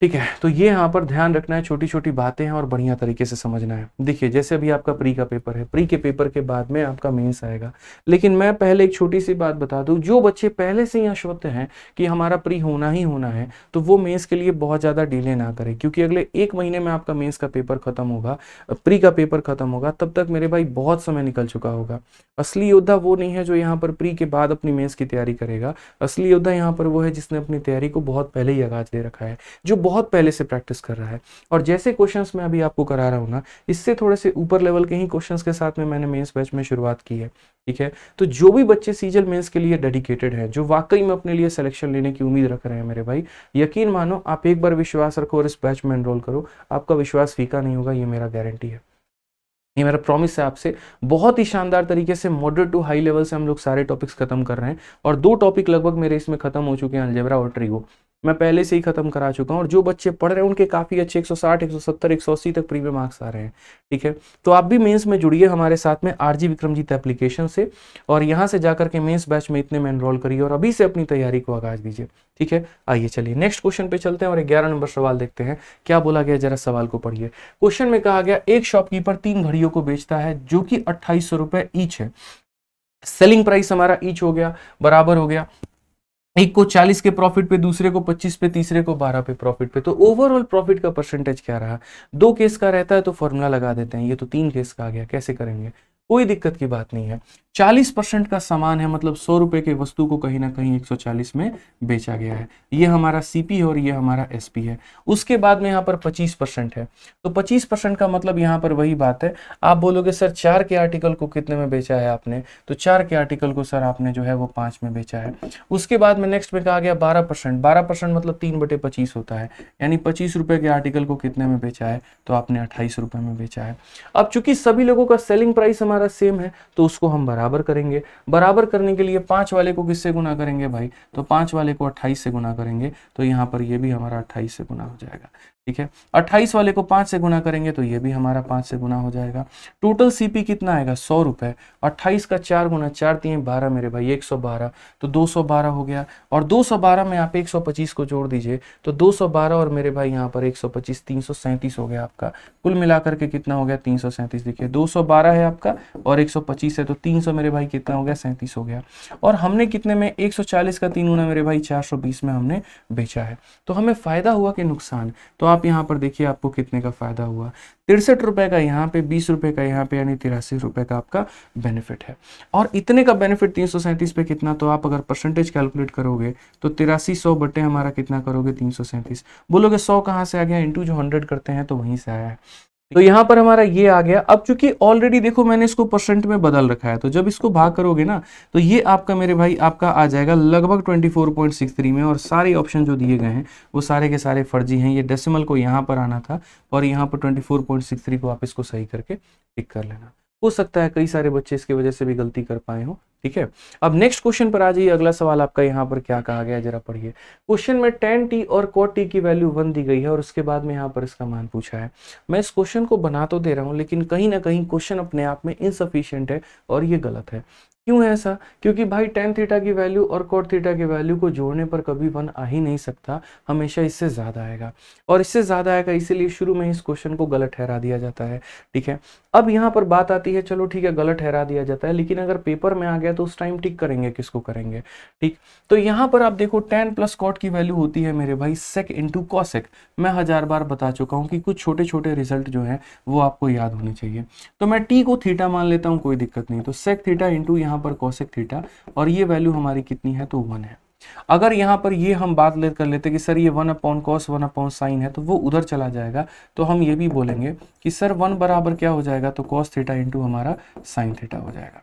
ठीक है तो ये यहाँ पर ध्यान रखना है छोटी छोटी बातें हैं और बढ़िया तरीके से समझना है देखिए जैसे अभी आपका प्री का पेपर है प्री के पेपर के बाद में आपका मेंस आएगा लेकिन मैं पहले एक छोटी सी बात बता दूं जो बच्चे पहले से ही अश्वत्थ हैं कि हमारा प्री होना ही होना है तो वो मेंस के लिए बहुत ज़्यादा डिले ना करें क्योंकि अगले एक महीने में आपका मेन्स का पेपर ख़त्म होगा प्री का पेपर ख़त्म होगा तब तक मेरे भाई बहुत समय निकल चुका होगा असली योद्धा वो नहीं है जो यहाँ पर प्री के बाद अपनी मेन्स की तैयारी करेगा असली योद्धा यहाँ पर वो है जिसने अपनी तैयारी को बहुत पहले ही आगाज दे रखा है जो बहुत पहले से प्रैक्टिस कर रहा है और जैसे क्वेश्चन मैं अभी आपको करा रहा हूँ ना इससे थोड़े से ऊपर लेवल के ही क्वेश्चन के साथ में मैंने मेन्स बैच में शुरुआत की है ठीक है तो जो भी बच्चे सीजल मेंस के लिए डेडिकेटेड हैं जो वाकई में अपने लिए सिलेक्शन लेने की उम्मीद रख रहे हैं मेरे भाई यकीन मानो आप एक बार विश्वास रखो और इस बैच में एनरोल करो आपका विश्वास फीका नहीं होगा ये मेरा गारंटी है ये मेरा प्रॉमिस है आपसे बहुत ही शानदार तरीके से मॉडरेट टू हाई लेवल से हम लोग सारे टॉपिक्स खत्म कर रहे हैं और दो टॉपिक लगभग मेरे इसमें खत्म हो चुके हैं अलजेबरा और ट्रिगो मैं पहले से ही खत्म करा चुका हूँ और जो बच्चे पढ़ रहे हैं उनके काफ़ी अच्छे 160, 170, 180 तक प्रीमियम मार्क्स आ रहे हैं ठीक है तो आप भी मेंस में जुड़िए हमारे साथ में आर जी विक्रमजीत एप्लीकेशन से और यहाँ से जाकर के मेंस बैच में इतने में एनरोल करिए और अभी से अपनी तैयारी को आगाज दीजिए ठीक है आइए चलिए नेक्स्ट क्वेश्चन पे चलते हैं और ग्यारह नंबर सवाल देखते हैं क्या बोला गया जरा सवाल को पढ़िए क्वेश्चन में कहा गया एक शॉपकीपर तीन घड़ियों को बेचता है जो कि अट्ठाईस सौ ईच है सेलिंग प्राइस हमारा ईच हो गया बराबर हो गया एक को 40 के प्रॉफिट पे दूसरे को 25 पे तीसरे को 12 पे प्रॉफिट पे तो ओवरऑल प्रॉफिट का परसेंटेज क्या रहा दो केस का रहता है तो फॉर्मूला लगा देते हैं ये तो तीन केस का आ गया कैसे करेंगे कोई दिक्कत की बात नहीं है 40 परसेंट का सामान है मतलब सौ रुपए की वस्तु को कहीं ना कहीं 140 में बेचा गया है ये हमारा सीपी और ये हमारा एसपी है उसके बाद में यहाँ पर 25 परसेंट है तो 25 परसेंट का मतलब यहाँ पर वही बात है आप बोलोगे सर चार के आर्टिकल को कितने में बेचा है आपने तो चार के आर्टिकल को सर आपने जो है वो पाँच में बेचा है उसके बाद में नेक्स्ट में कहा गया बारह परसेंट बारह परसेंट मतलब तीन बटे पच्चीस होता है यानी पच्चीस रुपए के आर्टिकल को कितने में बेचा है तो आपने अट्ठाईस रुपए में बेचा है अब चूंकि सभी लोगों का सेलिंग प्राइस हमारा हमारा सेम है तो उसको हम बराबर करेंगे बराबर करने के लिए पांच वाले को किससे गुना करेंगे भाई तो पांच वाले को अट्ठाईस से गुना करेंगे तो यहाँ पर ये भी हमारा अट्ठाईस से गुना हो जाएगा ठीक है अट्ठाईस वाले को पांच से गुना करेंगे तो ये भी हमारा पांच से गुना हो जाएगा टोटल सीपी कितना आएगा सौ रुपए अट्ठाईस का चार गुना चार तीन बारह मेरे भाई एक सौ बारह तो दो सौ बारह हो गया और दो सौ बारह में आप एक सौ पच्चीस को जोड़ दीजिए तो दो सौ बारह और मेरे भाई यहाँ पर एक सौ पच्चीस तीन सौ सैंतीस हो गया आपका कुल मिलाकर के कितना हो गया तीन सौ सैंतीस देखिए दो सौ बारह है आपका और 125 है तो 300 मेरे भाई कितना हो गया सैंतीस हो गया और हमने कितने में 140 का तीन गुना मेरे भाई 420 में हमने बेचा है तो हमें फ़ायदा हुआ कि नुकसान तो आप यहाँ पर देखिए आपको कितने का फ़ायदा हुआ तिरसठ रुपये का यहाँ पे बीस रुपये का यहाँ पे यानी तिरासी रुपये का आपका बेनिफिट है और इतने का बेनिफिट तीन सौ सैंतीस पे कितना तो आप अगर परसेंटेज कैलकुलेट करोगे तो तिरासी सौ बटे हमारा कितना करोगे तीन सौ सैंतीस बोलोगे सौ कहाँ से आ गया इंटू जो हंड्रेड करते हैं तो वहीं से आया है तो यहाँ पर हमारा ये आ गया अब चूंकि ऑलरेडी देखो मैंने इसको परसेंट में बदल रखा है तो जब इसको भाग करोगे ना तो ये आपका मेरे भाई आपका आ जाएगा लगभग 24.63 में और सारे ऑप्शन जो दिए गए हैं वो सारे के सारे फर्जी हैं ये डेसिमल को यहां पर आना था और यहाँ पर 24.63 को आप इसको सही करके टिक कर लेना हो सकता है कई सारे बच्चे इसकी वजह से भी गलती कर पाए हो ठीक है अब नेक्स्ट क्वेश्चन पर आ जाइए अगला सवाल आपका यहाँ पर क्या कहा गया जरा पढ़िए क्वेश्चन में टेन टी और कोट टी की वैल्यू वन दी गई है और उसके बाद में यहाँ पर इसका मान पूछा है मैं इस क्वेश्चन को बना तो दे रहा हूँ लेकिन कहीं ना कहीं क्वेश्चन अपने आप में इनसफिशियंट है और ये गलत है क्यों है ऐसा क्योंकि भाई टेन थीटा की वैल्यू और कोट थीटा की वैल्यू को जोड़ने पर कभी वन आ ही नहीं सकता हमेशा इससे ज़्यादा आएगा और इससे ज़्यादा आएगा इसीलिए शुरू में इस क्वेश्चन को गलत ठहरा दिया जाता है ठीक है अब यहाँ पर बात आती है चलो ठीक है गलत ठहरा दिया जाता है लेकिन अगर पेपर में आ गया तो उस टाइम टिक करेंगे किसको करेंगे ठीक तो यहाँ पर आप देखो टेन प्लस कॉट की वैल्यू होती है मेरे भाई सेक इंटू कॉसेक मैं हज़ार बार बता चुका हूँ कि कुछ छोटे छोटे रिजल्ट जो है वो आपको याद होने चाहिए तो मैं टी को थीटा मान लेता हूँ कोई दिक्कत नहीं तो सेक थीटा इंटू यहाँ यहाँ पर कौशिक थीटा और ये वैल्यू हमारी कितनी है तो वन है अगर यहाँ पर ये हम बात ले कर लेते कि सर ये one upon cos one upon sine है तो वो उधर चला जाएगा तो हम ये भी बोलेंगे कि सर वन बराबर क्या हो जाएगा तो कॉस थीटा इंटू हमारा साइन थीटा हो जाएगा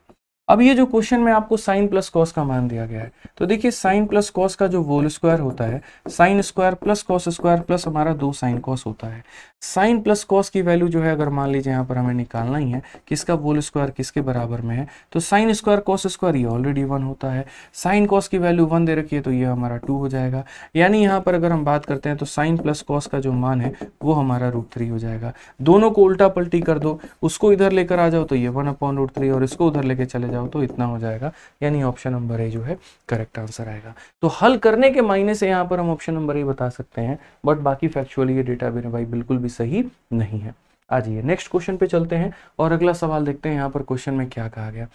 अब ये जो क्वेश्चन में आपको साइन प्लस कॉस का मान दिया गया है तो देखिए साइन प्लस कॉस का जो वोल स्क्वायर होता है sine square plus cos square plus हमारा दो साइन कॉस होता है साइन प्लस कॉस की वैल्यू जो है अगर मान लीजिए यहाँ पर हमें निकालना ही है कि इसका स्क्वायर किसके बराबर में है तो साइन स्क्वायर कॉस स्क्वायर ये ऑलरेडी वन होता है साइन कॉस की वैल्यू वन दे रखिए तो ये हमारा टू हो जाएगा यानी यहाँ पर अगर हम बात करते हैं तो साइन प्लस कॉस का जो मान है वो हमारा रूट थ्री हो जाएगा दोनों को उल्टा पल्टी कर दो उसको इधर लेकर आ जाओ तो ये वन अपॉन रूट थ्री और इसको उधर लेके चले जाओ तो इतना हो जाएगा यानी ऑप्शन नंबर ए जो है करेक्ट आंसर आएगा तो हल करने के मायने से यहाँ पर हम ऑप्शन नंबर ए बता सकते हैं बट बाकी फैक्चुअली ये डेटा मेरे भाई बिल्कुल भी सही नहीं है आ जाइए नेक्स्ट क्वेश्चन पे चलते हैं और अगला सवाल देखते हैं यहाँ पर क्वेश्चन में क्या कहा गया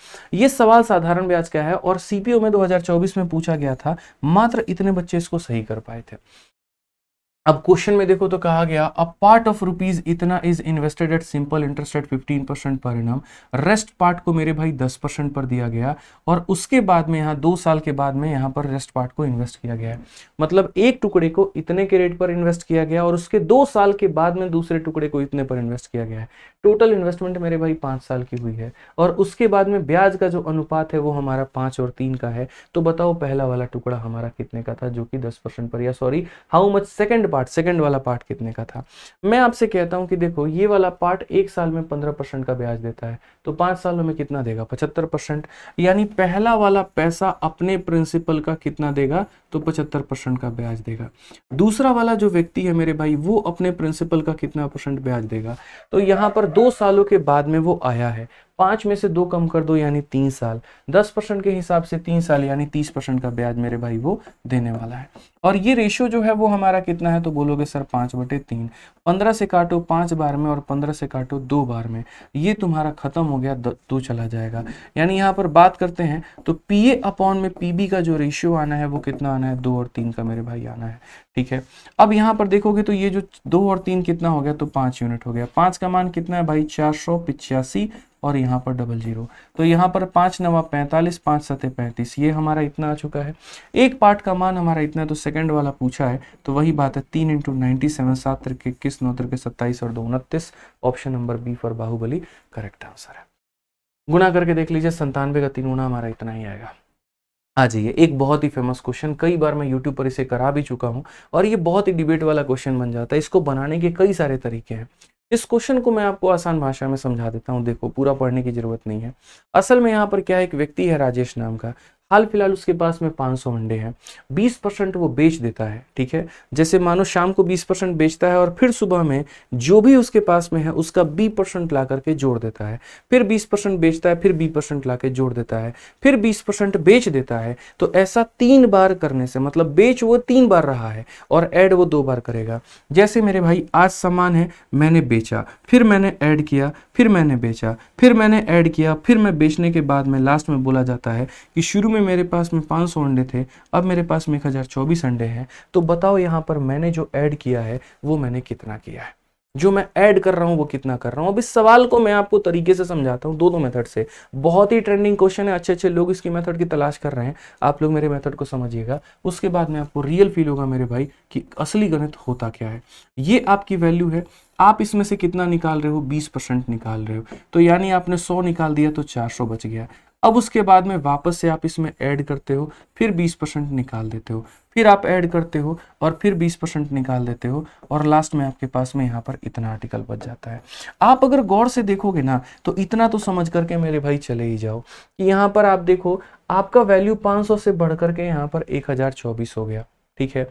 ये सवाल साधारण ब्याज का है और सीपीओ में 2024 में पूछा गया था मात्र इतने बच्चे इसको सही कर पाए थे अब क्वेश्चन में देखो तो कहा गया अ पार्ट ऑफ रुपीज इतना is invested at simple interest at fifteen percent पर इनम रेस्ट पार्ट को मेरे भाई दस परसेंट पर दिया गया और उसके बाद में यहाँ दो साल के बाद में यहाँ पर रेस्ट पार्ट को इन्वेस्ट किया गया है मतलब एक टुकड़े को इतने के रेट पर इन्वेस्ट किया गया और उसके दो साल के बाद में दूसरे टुकड़े को इतने पर इन्वेस्ट किया गया है टोटल इन्वेस्टमेंट मेरे भाई पाँच साल की हुई है और उसके बाद में ब्याज का जो अनुपात है वो हमारा पाँच और तीन का है तो बताओ पहला वाला टुकड़ा हमारा कितने का था जो कि दस पर या sorry how much second part second वाला पार्ट कितने का था मैं आपसे कहता हूँ कि देखो ये वाला पार्ट एक साल में पंद्रह परसेंट का ब्याज देता है तो पांच सालों में कितना देगा पचहत्तर परसेंट यानी पहला वाला पैसा अपने प्रिंसिपल का कितना देगा तो पचहत्तर परसेंट का ब्याज देगा दूसरा वाला जो व्यक्ति है मेरे भाई वो अपने प्रिंसिपल का कितना परसेंट ब्याज देगा तो यहाँ पर दो सालों के बाद में वो आया है पांच में से दो कम कर दो यानी तीन साल दस परसेंट के हिसाब से तीन साल यानी तीस परसेंट का ब्याज मेरे भाई वो देने वाला है और ये रेशियो जो है वो हमारा कितना है तो बोलोगे सर पांच बटे तीन पंद्रह से काटो पांच बार में और पंद्रह से काटो दो बार में ये तुम्हारा खत्म हो गया दो तो चला जाएगा यानी यहाँ पर बात करते हैं तो पी ए अपॉन में पीबी का जो रेशियो आना है वो कितना आना है दो और तीन का मेरे भाई आना है ठीक है अब यहाँ पर देखोगे तो ये जो दो और तीन कितना हो गया तो पांच यूनिट हो गया पांच का मान कितना है भाई चार सौ पिचासी और यहाँ पर डबल जीरो तो यहाँ पर पांच नवा पैंतालीस पांच सतह पैंतीस ये हमारा इतना आ चुका है एक पार्ट का मान हमारा इतना तो सेकंड वाला पूछा है तो वही बात है तीन इंटू नाइनटी सेवन सात तरह के इक्कीस नौ तरह के सत्ताईस और दो उनतीस option number b for Bahubali correct answer है गुना करके देख लीजिए संतानवे का तीन गुना हमारा इतना ही आएगा आ हाँ जाइए एक बहुत ही फेमस क्वेश्चन कई बार मैं यूट्यूब पर इसे करा भी चुका हूँ और ये बहुत ही डिबेट वाला क्वेश्चन बन जाता है इसको बनाने के कई सारे तरीके हैं इस क्वेश्चन को मैं आपको आसान भाषा में समझा देता हूँ देखो पूरा पढ़ने की जरूरत नहीं है असल में यहाँ पर क्या एक व्यक्ति है राजेश नाम का हाल फिलहाल उसके पास में 500 अंडे हैं बीस परसेंट वो बेच देता है ठीक है जैसे मानो शाम को 20 परसेंट बेचता है और फिर सुबह में जो भी उसके पास में है उसका बी परसेंट ला करके जोड़ देता है फिर 20 परसेंट बेचता है फिर बी परसेंट ला के जोड़ देता है फिर 20 परसेंट बेच देता है तो ऐसा तीन बार करने से मतलब बेच वो तीन बार रहा है और एड वो दो बार करेगा जैसे मेरे भाई आज सामान है मैंने बेचा फिर मैंने ऐड किया फिर मैंने बेचा फिर मैंने ऐड किया फिर मैं बेचने के बाद में लास्ट में बोला जाता है कि शुरू में मेरे पास में पाँच सौ अंडे थे अब मेरे पास में एक हज़ार चौबीस अंडे हैं तो बताओ यहाँ पर मैंने जो ऐड किया है वो मैंने कितना किया है जो मैं ऐड कर रहा हूँ वो कितना कर रहा हूँ अब इस सवाल को मैं आपको तरीके से समझाता हूँ दोनों मेथड से बहुत ही ट्रेंडिंग क्वेश्चन है अच्छे अच्छे लोग इसकी मेथड की तलाश कर रहे हैं आप लोग मेरे मेथड को समझिएगा उसके बाद में आपको रियल फील होगा मेरे भाई कि असली गणित होता क्या है ये आपकी वैल्यू है आप इसमें से कितना निकाल रहे हो 20 परसेंट निकाल रहे हो तो यानी आपने 100 निकाल दिया तो 400 बच गया अब उसके बाद में वापस से आप इसमें ऐड करते हो फिर 20 परसेंट निकाल देते हो फिर आप ऐड करते हो और फिर 20 परसेंट निकाल देते हो और लास्ट में आपके पास में यहाँ पर इतना आर्टिकल बच जाता है आप अगर गौर से देखोगे ना तो इतना तो समझ करके मेरे भाई चले ही जाओ कि यहाँ पर आप देखो आपका वैल्यू पाँच से बढ़ करके यहाँ पर एक हो गया ठीक है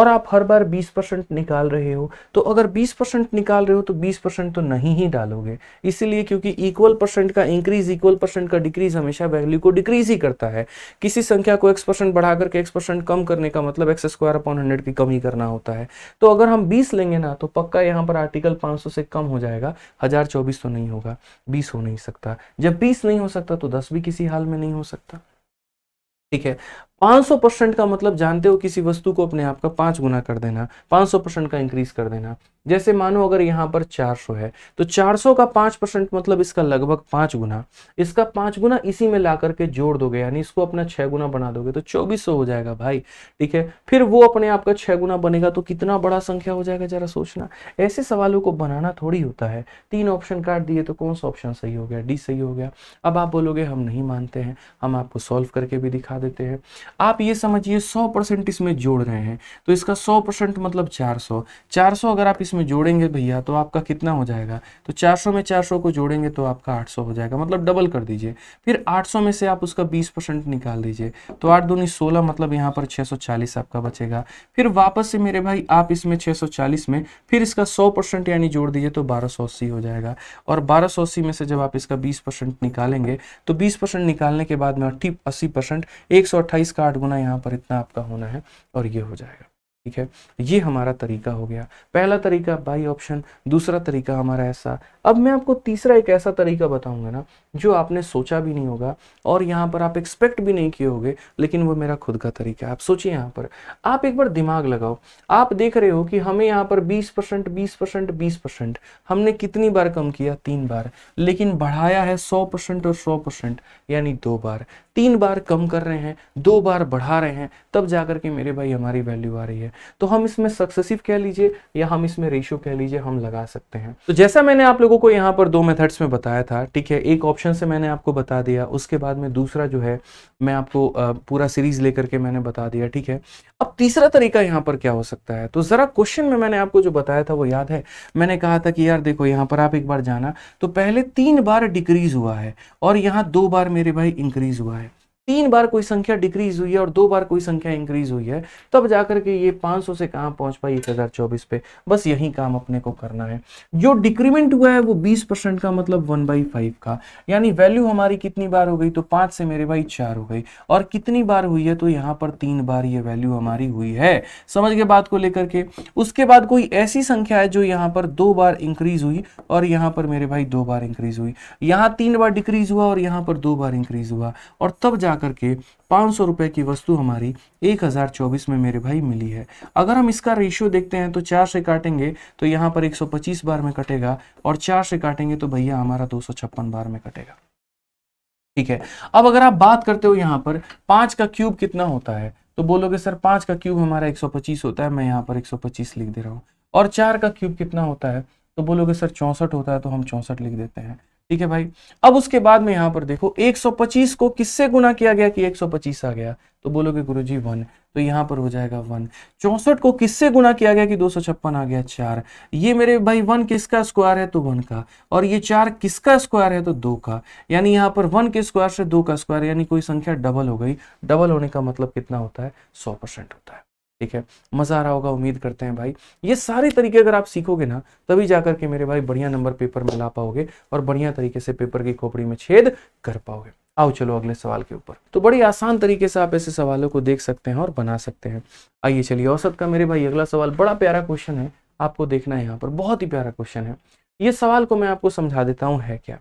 और आप हर बार 20 परसेंट निकाल रहे हो तो अगर 20 परसेंट निकाल रहे हो तो 20 परसेंट तो नहीं ही डालोगे इसीलिए क्योंकि इक्वल परसेंट का इंक्रीज इक्वल परसेंट का डिक्रीज हमेशा वैल्यू को डिक्रीज ही करता है किसी संख्या को एक्स परसेंट बढ़ा करके एक्स परसेंट कम करने का मतलब एक्स स्क्वायर अपॉन हंड्रेड की कमी करना होता है तो अगर हम बीस लेंगे ना तो पक्का यहाँ पर आर्टिकल पाँच से कम हो जाएगा हजार तो नहीं होगा बीस हो नहीं सकता जब बीस नहीं हो सकता तो दस भी किसी हाल में नहीं हो सकता ठीक है 500 परसेंट का मतलब जानते हो किसी वस्तु को अपने आप का पांच गुना कर देना 500 परसेंट का इंक्रीज कर देना जैसे मानो अगर यहाँ पर 400 है तो 400 का 5 परसेंट मतलब इसका लगभग पांच गुना इसका पांच गुना इसी में ला करके जोड़ दोगे यानी इसको अपना छह गुना बना दोगे तो 2400 हो जाएगा भाई ठीक है फिर वो अपने आप का छह गुना बनेगा तो कितना बड़ा संख्या हो जाएगा जरा सोचना ऐसे सवालों को बनाना थोड़ी होता है तीन ऑप्शन काट दिए तो कौन सा ऑप्शन सही हो गया डी सही हो गया अब आप बोलोगे हम नहीं मानते हैं हम आपको सॉल्व करके भी दिखा देते हैं आप ये समझिए सौ परसेंट इसमें जोड़ रहे हैं तो इसका सौ परसेंट मतलब चार सौ चार सौ अगर आप इसमें जोड़ेंगे भैया तो आपका कितना हो जाएगा तो 400 में 400 को जोड़ेंगे तो आपका आठ सौ हो जाएगा मतलब डबल कर दीजिए फिर आठ सौ में से आप उसका 20 परसेंट निकाल दीजिए तो आठ दूनी सोलह मतलब यहाँ पर छः चालीस आपका बचेगा फिर वापस से मेरे भाई आप इसमें छः सौ चालीस में फिर इसका सौ परसेंट यानी जोड़ दीजिए तो बारह सौ अस्सी हो जाएगा और बारह सौ अस्सी में से जब आप इसका बीस परसेंट निकालेंगे तो बीस परसेंट निकालने के बाद में अस्सी परसेंट एक सौ अट्ठाईस का इसका आठ गुना यहाँ पर इतना आपका होना है और ये हो जाएगा ठीक है ये हमारा तरीका हो गया पहला तरीका बाई ऑप्शन दूसरा तरीका हमारा ऐसा अब मैं आपको तीसरा एक ऐसा तरीका बताऊंगा ना जो आपने सोचा भी नहीं होगा और यहाँ पर आप एक्सपेक्ट भी नहीं किए होंगे लेकिन वो मेरा खुद का तरीका है आप सोचिए यहाँ पर आप एक बार दिमाग लगाओ आप देख रहे हो कि हमें यहाँ पर 20 परसेंट बीस परसेंट बीस परसेंट हमने कितनी बार कम किया तीन बार लेकिन बढ़ाया है सौ परसेंट और सौ परसेंट यानी दो बार तीन बार कम कर रहे हैं दो बार बढ़ा रहे हैं तब जाकर के मेरे भाई हमारी वैल्यू आ रही है तो हम इसमें सक्सेसिव कह लीजिए या हम इसमें रेशियो कह लीजिए हम लगा सकते हैं तो जैसा मैंने आप लोगों को यहाँ पर दो मेथड्स में बताया था ठीक है एक ऑप्शन से मैंने आपको बता दिया उसके बाद में दूसरा जो है मैं आपको पूरा सीरीज लेकर के मैंने बता दिया ठीक है अब तीसरा तरीका यहाँ पर क्या हो सकता है तो ज़रा क्वेश्चन में मैंने आपको जो बताया था वो याद है मैंने कहा था कि यार देखो यहाँ पर आप एक बार जाना तो पहले तीन बार डिक्रीज हुआ है और यहाँ दो बार मेरे भाई इंक्रीज हुआ है तीन बार कोई संख्या डिक्रीज हुई है और दो बार कोई संख्या इंक्रीज हुई है तब जाकर के ये 500 से कहां पहुंच पाई एक 1024 पे बस यही काम अपने को करना है जो डिक्रीमेंट हुआ है वो 20 परसेंट का मतलब 1 बाई फाइव का यानी वैल्यू हमारी कितनी बार हो गई तो पांच से मेरे भाई चार हो गई और कितनी बार हुई है तो यहां पर तीन बार ये वैल्यू हमारी हुई है समझ गए बात को लेकर के उसके बाद कोई ऐसी संख्या है जो यहां पर दो बार इंक्रीज हुई और यहां पर मेरे भाई दो बार इंक्रीज हुई यहां तीन बार डिक्रीज हुआ और यहां पर दो बार इंक्रीज हुआ और तब जाकर करके पाँच सौ रुपये की वस्तु हमारी एक हज़ार चौबीस में मेरे भाई मिली है अगर हम इसका रेशियो देखते हैं तो चार से काटेंगे तो यहाँ पर एक सौ पच्चीस बार में कटेगा और चार से काटेंगे तो भैया हमारा दो सौ छप्पन बार में कटेगा ठीक है अब अगर आप बात करते हो यहाँ पर पाँच का क्यूब कितना होता है तो बोलोगे सर पाँच का क्यूब हमारा एक सौ पच्चीस होता है मैं यहाँ पर एक सौ पच्चीस लिख दे रहा हूँ और चार का क्यूब कितना होता है तो बोलोगे सर चौंसठ होता है तो हम चौंसठ लिख देते हैं ठीक है भाई अब उसके बाद में यहाँ पर देखो 125 को किससे गुना किया गया कि 125 आ गया तो बोलोगे गुरु जी वन तो यहाँ पर हो जाएगा वन चौसठ को किससे गुना किया गया कि दो आ गया चार ये मेरे भाई वन किसका स्क्वायर है तो वन का और ये चार किसका स्क्वायर है तो दो का यानी यहाँ पर वन के स्क्वायर से दो का स्क्वायर यानी कोई संख्या डबल हो गई डबल होने का मतलब कितना होता है सौ होता है ठीक है मज़ा आ रहा होगा उम्मीद करते हैं भाई ये सारे तरीके अगर आप सीखोगे ना तभी जाकर के मेरे भाई बढ़िया नंबर पेपर में ला पाओगे और बढ़िया तरीके से पेपर की खोपड़ी में छेद कर पाओगे आओ चलो अगले सवाल के ऊपर तो बड़ी आसान तरीके से आप ऐसे सवालों को देख सकते हैं और बना सकते हैं आइए चलिए औसत का मेरे भाई अगला सवाल बड़ा प्यारा क्वेश्चन है आपको देखना है यहाँ पर बहुत ही प्यारा क्वेश्चन है ये सवाल को मैं आपको समझा देता हूँ है क्या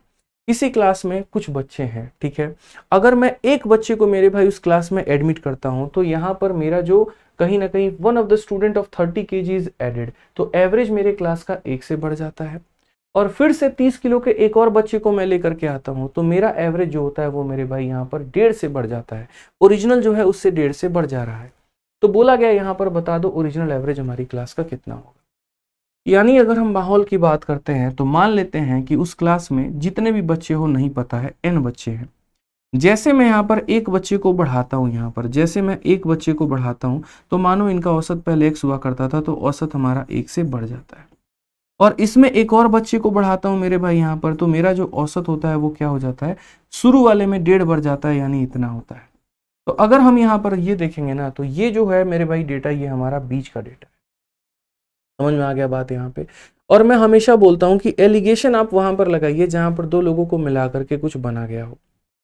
इसी क्लास में कुछ बच्चे हैं ठीक है अगर मैं एक बच्चे को मेरे भाई उस क्लास में एडमिट करता हूँ तो यहाँ पर मेरा जो कहीं ना कहीं one of the student of thirty के जी इज एडेड तो एवरेज मेरे क्लास का एक से बढ़ जाता है और फिर से तीस किलो के एक और बच्चे को मैं लेकर के आता हूँ तो मेरा एवरेज जो होता है वो मेरे भाई यहाँ पर डेढ़ से बढ़ जाता है ओरिजिनल जो है उससे डेढ़ से बढ़ जा रहा है तो बोला गया यहाँ पर बता दो ओरिजिनल एवरेज हमारी क्लास का कितना होगा यानी अगर हम माहौल की बात करते हैं तो मान लेते हैं कि उस क्लास में जितने भी बच्चे हो नहीं पता है एन बच्चे हैं जैसे मैं यहाँ पर एक बच्चे को बढ़ाता हूँ यहाँ पर जैसे मैं एक बच्चे को बढ़ाता हूँ तो मानो इनका औसत पहले एक हुआ करता था तो औसत हमारा एक से बढ़ जाता है और इसमें एक और बच्चे को बढ़ाता हूँ मेरे भाई यहाँ पर तो मेरा जो औसत होता है वो क्या हो जाता है शुरू वाले में डेढ़ बढ़ जाता है यानी इतना होता है तो अगर हम यहाँ पर ये देखेंगे ना तो ये जो है मेरे भाई डेटा ये हमारा बीच का डेटा है समझ में आ गया बात यहाँ पे और मैं हमेशा बोलता हूँ कि एलिगेशन आप वहाँ पर लगाइए जहाँ पर दो लोगों को मिला करके कुछ बना गया हो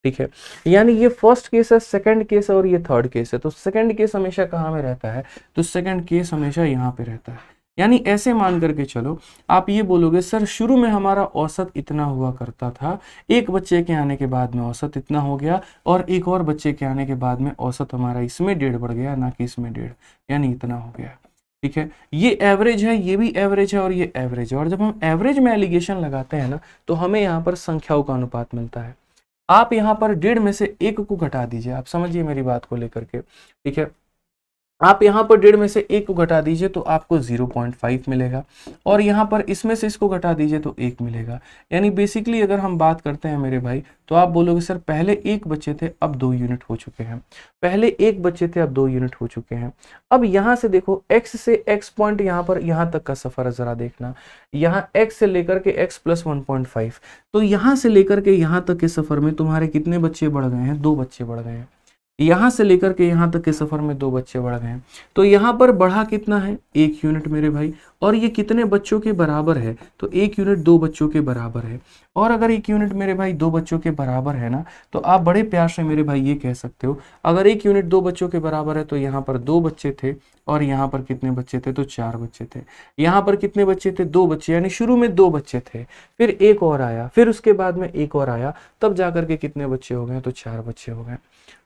ठीक है यानी ये फर्स्ट केस है सेकंड केस है और ये थर्ड केस है तो सेकंड केस हमेशा कहाँ में रहता है तो सेकंड केस हमेशा यहाँ पे रहता है यानी ऐसे मान करके चलो आप ये बोलोगे सर शुरू में हमारा औसत इतना हुआ करता था एक बच्चे के आने के बाद में औसत इतना हो गया और एक और बच्चे के आने के बाद में औसत हमारा इसमें डेढ़ बढ़ गया ना कि इसमें डेढ़ यानी इतना हो गया ठीक है ये एवरेज है ये भी एवरेज है और ये एवरेज है और जब हम एवरेज में एलिगेशन लगाते हैं ना तो हमें यहाँ पर संख्याओं का अनुपात मिलता है आप यहाँ पर डेढ़ में से एक को घटा दीजिए आप समझिए मेरी बात को लेकर के ठीक है आप यहाँ पर डेढ़ में से एक को घटा दीजिए तो आपको 0.5 मिलेगा और यहाँ पर इसमें से इसको घटा दीजिए तो एक मिलेगा यानी बेसिकली अगर हम बात करते हैं मेरे भाई तो आप बोलोगे सर पहले एक बच्चे थे अब दो यूनिट हो चुके हैं पहले एक बच्चे थे अब दो यूनिट हो चुके हैं अब यहाँ से देखो x से x पॉइंट यहाँ पर यहाँ तक का सफ़र है ज़रा देखना यहाँ x से लेकर के x plus one point five तो यहाँ से लेकर के यहाँ तक के सफ़र में तुम्हारे कितने बच्चे बढ़ गए हैं दो बच्चे बढ़ गए हैं यहाँ से लेकर के यहाँ तक के सफ़र में दो बच्चे बढ़ गए हैं तो यहाँ पर बढ़ा कितना है एक यूनिट मेरे भाई और ये कितने बच्चों के बराबर है तो एक यूनिट दो बच्चों के बराबर है और अगर एक यूनिट मेरे भाई दो बच्चों के बराबर है ना तो आप बड़े प्यार से मेरे भाई ये कह सकते हो अगर एक यूनिट दो बच्चों के बराबर है तो यहाँ पर दो बच्चे थे और यहाँ पर कितने बच्चे थे तो चार बच्चे थे यहाँ पर कितने बच्चे थे दो बच्चे यानी शुरू में दो बच्चे थे फिर एक और आया फिर उसके बाद में एक और आया तब जा के कितने बच्चे हो गए तो चार बच्चे हो गए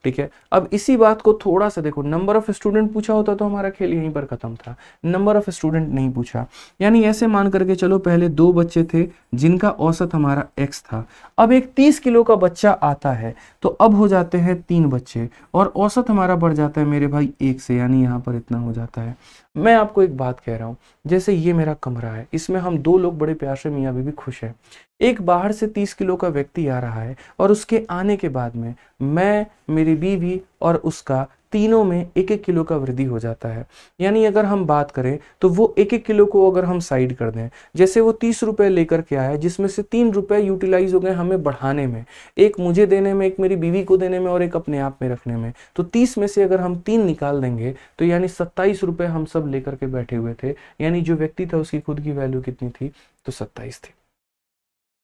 ठीक है अब इसी बात को थोड़ा सा देखो नंबर ऑफ स्टूडेंट पूछा होता तो हमारा खेल यहीं पर ख़त्म था नंबर ऑफ स्टूडेंट नहीं पूछा यानी ऐसे मान करके चलो पहले दो बच्चे थे जिनका औसत हमारा एक्स था अब एक तीस किलो का बच्चा आता है तो अब हो जाते हैं तीन बच्चे और औसत हमारा बढ़ जाता है मेरे भाई एक से यानी यहाँ पर इतना हो जाता है मैं आपको एक बात कह रहा हूँ जैसे ये मेरा कमरा है इसमें हम दो लोग बड़े प्यार से मियाँ बीबी खुश हैं एक बाहर से तीस किलो का व्यक्ति आ रहा है और उसके आने के बाद में मैं मेरी बीवी और उसका तीनों में एक एक किलो का वृद्धि हो जाता है यानी अगर हम बात करें तो वो एक एक किलो को अगर हम साइड कर दें जैसे वो तीस रुपये लेकर के आया जिसमें से तीन रुपये यूटिलाइज हो गए हमें बढ़ाने में एक मुझे देने में एक मेरी बीवी को देने में और एक अपने आप में रखने में तो तीस में से अगर हम तीन निकाल देंगे तो यानी सत्ताईस रुपये हम सब लेकर के बैठे हुए थे यानी जो व्यक्ति था उसकी खुद की वैल्यू कितनी थी तो सत्ताईस थी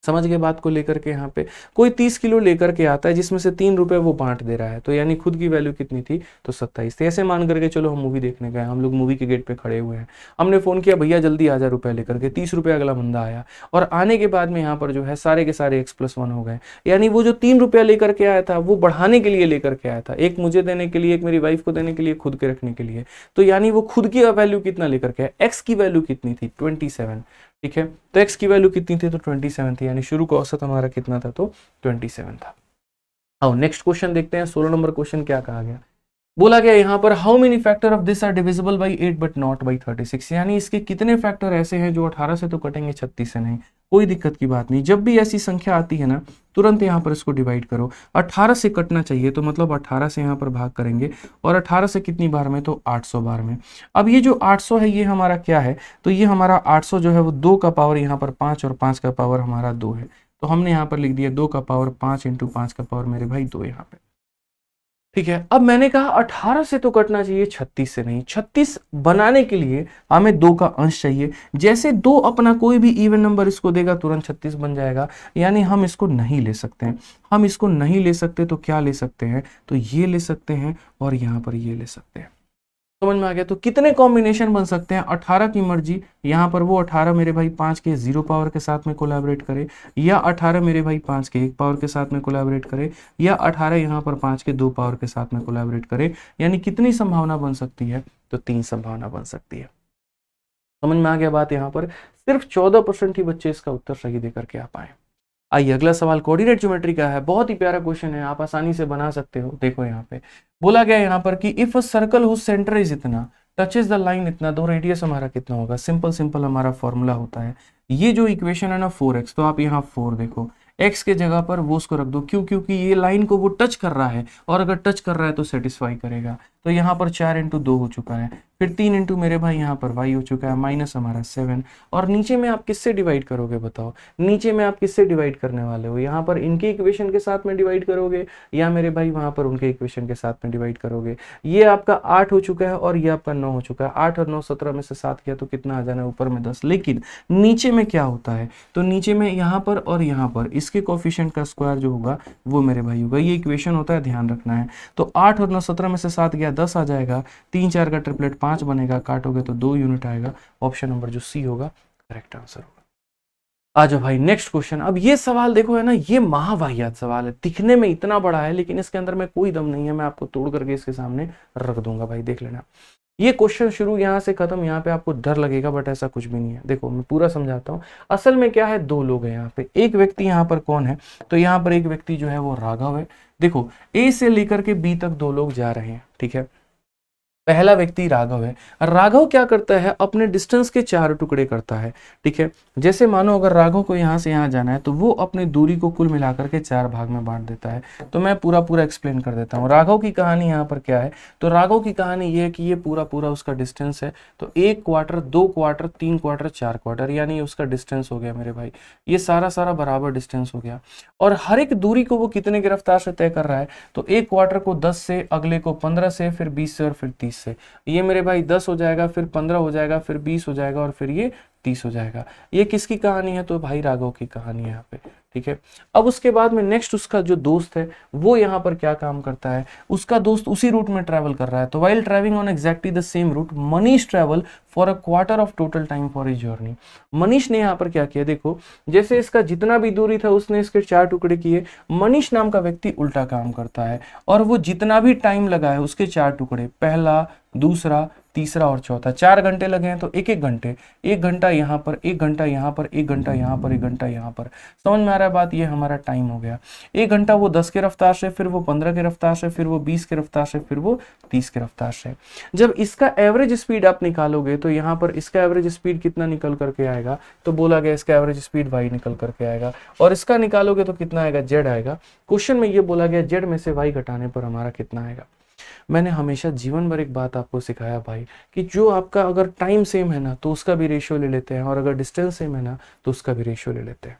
समझ गए बात को लेकर के यहाँ पे कोई तीस किलो लेकर के आता है जिसमें से तीन रुपए वो बांट दे रहा है तो यानी खुद की वैल्यू कितनी थी तो सत्ताईस ऐसे मान करके चलो हम मूवी देखने गए हम लोग मूवी के गेट पे खड़े हुए हैं हमने फ़ोन किया भैया जल्दी आ जा रुपया लेकर के तीस रुपया अगला बंदा आया और आने के बाद में यहाँ पर जो है सारे के सारे एक्स प्लस वन हो गए यानी वो जो तीन रुपया लेकर के आया था वो बढ़ाने के लिए लेकर के आया था एक मुझे देने के लिए एक मेरी वाइफ को देने के लिए खुद के रखने के लिए तो यानी वो खुद की वैल्यू कितना लेकर के आया एक्स की वैल्यू कितनी थी ट्वेंटी सेवन ठीक है तो एक्स की वैल्यू कितनी थी तो ट्वेंटी सेवन थी यानी शुरू का औसत हमारा कितना था तो ट्वेंटी सेवन था आओ नेक्स्ट क्वेश्चन देखते हैं सोलह नंबर क्वेश्चन क्या कहा गया बोला गया यहाँ पर how many factor of this are divisible by eight but not by thirty six यानी इसके कितने फैक्टर ऐसे हैं जो अठारह से तो कटेंगे छत्तीस से नहीं कोई दिक्कत की बात नहीं जब भी ऐसी संख्या आती है ना तुरंत यहाँ पर इसको डिवाइड करो 18 से कटना चाहिए तो मतलब 18 से यहाँ पर भाग करेंगे और 18 से कितनी बार में तो 800 बार में अब ये जो 800 है ये हमारा क्या है तो ये हमारा 800 जो है वो दो का पावर यहाँ पर पाँच और पाँच का पावर हमारा दो है तो हमने यहाँ पर लिख दिया दो का पावर पाँच इंटू पाँच का पावर मेरे भाई दो यहाँ पर ठीक है अब मैंने कहा 18 से तो कटना चाहिए 36 से नहीं 36 बनाने के लिए हमें दो का अंश चाहिए जैसे दो अपना कोई भी इवन नंबर इसको देगा तुरंत 36 बन जाएगा यानी हम इसको नहीं ले सकते हैं हम इसको नहीं ले सकते तो क्या ले सकते हैं तो ये ले सकते हैं और यहाँ पर ये ले सकते हैं समझ में आ गया तो कितने कॉम्बिनेशन बन सकते हैं अठारह की मर्जी यहाँ पर वो अठारह मेरे भाई पांच के जीरो पावर के साथ में कोलैबोरेट करे या अठारह मेरे भाई पांच के एक पावर के साथ में कोलैबोरेट करे या अठारह यहाँ पर पांच के दो पावर के साथ में कोलैबोरेट करे यानी कितनी संभावना बन सकती है तो तीन संभावना बन सकती है समझ में आ गया बात यहाँ पर सिर्फ चौदह परसेंट ही बच्चे इसका उत्तर सही देकर के आ पाए आइए अगला सवाल कोऑर्डिनेट ज्योमेट्री का है बहुत ही प्यारा क्वेश्चन है आप आसानी से बना सकते हो देखो यहाँ पे बोला गया यहाँ पर कि if a circle who centre is इतना टचेज द लाइन इतना दो तो रेडियस हमारा कितना होगा सिंपल सिंपल हमारा फॉर्मूला होता है ये जो इक्वेशन है ना फोर एक्स तो आप यहाँ फोर देखो एक्स के जगह पर वो उसको रख दो क्यों क्योंकि ये लाइन को वो टच कर रहा है और अगर टच कर रहा है तो सेटिस्फाई करेगा तो यहाँ पर चार इंटू दो हो चुका है फिर तीन इंटू मेरे भाई यहाँ पर वाई हो चुका है माइनस हमारा सेवन और नीचे में आप किससे डिवाइड करोगे बताओ नीचे में आप किससे डिवाइड करने वाले हो यहाँ पर इनके इक्वेशन के साथ में डिवाइड करोगे या मेरे भाई वहाँ पर उनके इक्वेशन के साथ में डिवाइड करोगे ये आपका आठ हो चुका है और ये आपका नौ हो चुका है आठ और नौ सत्रह में से सात किया तो कितना आ जाना है ऊपर में दस लेकिन नीचे में क्या होता है तो नीचे में यहाँ पर और यहाँ पर इस इसके कॉफिशियंट का स्क्वायर जो होगा वो मेरे भाई होगा ये इक्वेशन होता है ध्यान रखना है तो आठ और नौ सत्रह में से सात गया दस आ जाएगा तीन चार का ट्रिपलेट पाँच बनेगा काटोगे तो दो यूनिट आएगा ऑप्शन नंबर जो सी होगा करेक्ट आंसर होगा आ जाओ भाई नेक्स्ट क्वेश्चन अब ये सवाल देखो है ना ये महावाहियात सवाल है दिखने में इतना बड़ा है लेकिन इसके अंदर में कोई दम नहीं है मैं आपको तोड़ करके इसके सामने रख दूंगा भाई देख लेना ये क्वेश्चन शुरू यहाँ से खत्म यहाँ पे आपको डर लगेगा बट ऐसा कुछ भी नहीं है देखो मैं पूरा समझाता हूँ असल में क्या है दो लोग हैं यहाँ पे एक व्यक्ति यहाँ पर कौन है तो यहाँ पर एक व्यक्ति जो है वो राघव है देखो ए से लेकर के बी तक दो लोग जा रहे हैं ठीक है पहला व्यक्ति राघव है राघव क्या करता है अपने डिस्टेंस के चार टुकड़े करता है ठीक है जैसे मानो अगर राघव को यहाँ से यहाँ जाना है तो वो अपनी दूरी को कुल मिलाकर के चार भाग में बांट देता है तो मैं पूरा पूरा एक्सप्लेन कर देता हूँ राघव की कहानी यहाँ पर क्या है तो राघव की कहानी ये है कि ये पूरा पूरा उसका डिस्टेंस है तो एक क्वार्टर दो क्वार्टर तीन क्वार्टर चार क्वार्टर यानी उसका डिस्टेंस हो गया मेरे भाई ये सारा सारा बराबर डिस्टेंस हो गया और हर एक दूरी को वो कितने गिरफ्तार से तय कर रहा है तो एक क्वार्टर को दस से अगले को पंद्रह से फिर बीस से और फिर तीस से ये मेरे भाई दस हो जाएगा फिर पंद्रह हो जाएगा फिर बीस हो जाएगा और फिर ये तीस हो जाएगा ये किसकी कहानी है तो भाई राघव की कहानी है यहाँ पे ठीक है अब उसके बाद में नेक्स्ट उसका जो दोस्त है वो यहाँ पर क्या काम करता है उसका दोस्त उसी रूट में ट्रैवल कर रहा है तो while travelling on exactly the same route Manish travel for a quarter of total time for his journey Manish ने यहाँ पर क्या किया देखो जैसे इसका जितना भी दूरी था उसने इसके चार टुकड़े किए मनीष नाम का व्यक्ति उल्टा काम करता है और वो जितना भी टाइम लगा है उसके चार टुकड़े पहला दूसरा तीसरा और चौथा चार घंटे लगे हैं तो एक एक घंटे एक घंटा यहाँ पर एक घंटा यहाँ पर एक घंटा यहाँ पर एक घंटा यहाँ पर समझ में आ रहा है बात ये हमारा टाइम हो गया एक घंटा वो दस के रफ्तार से फिर वो पंद्रह के रफ्तार से फिर वो बीस के रफ्तार से फिर वो तीस के रफ्तार से जब इसका एवरेज स्पीड आप निकालोगे तो यहाँ पर इसका एवरेज स्पीड कितना निकल करके आएगा तो बोला गया इसका एवरेज स्पीड वाई निकल करके आएगा और इसका निकालोगे तो कितना आएगा जेड आएगा क्वेश्चन में ये बोला गया जेड में से वाई घटाने पर हमारा कितना आएगा मैंने हमेशा जीवन भर एक बात आपको सिखाया भाई कि जो आपका अगर टाइम सेम है ना तो उसका भी रेशियो ले लेते हैं और अगर डिस्टेंस सेम है ना तो उसका भी रेशियो ले लेते हैं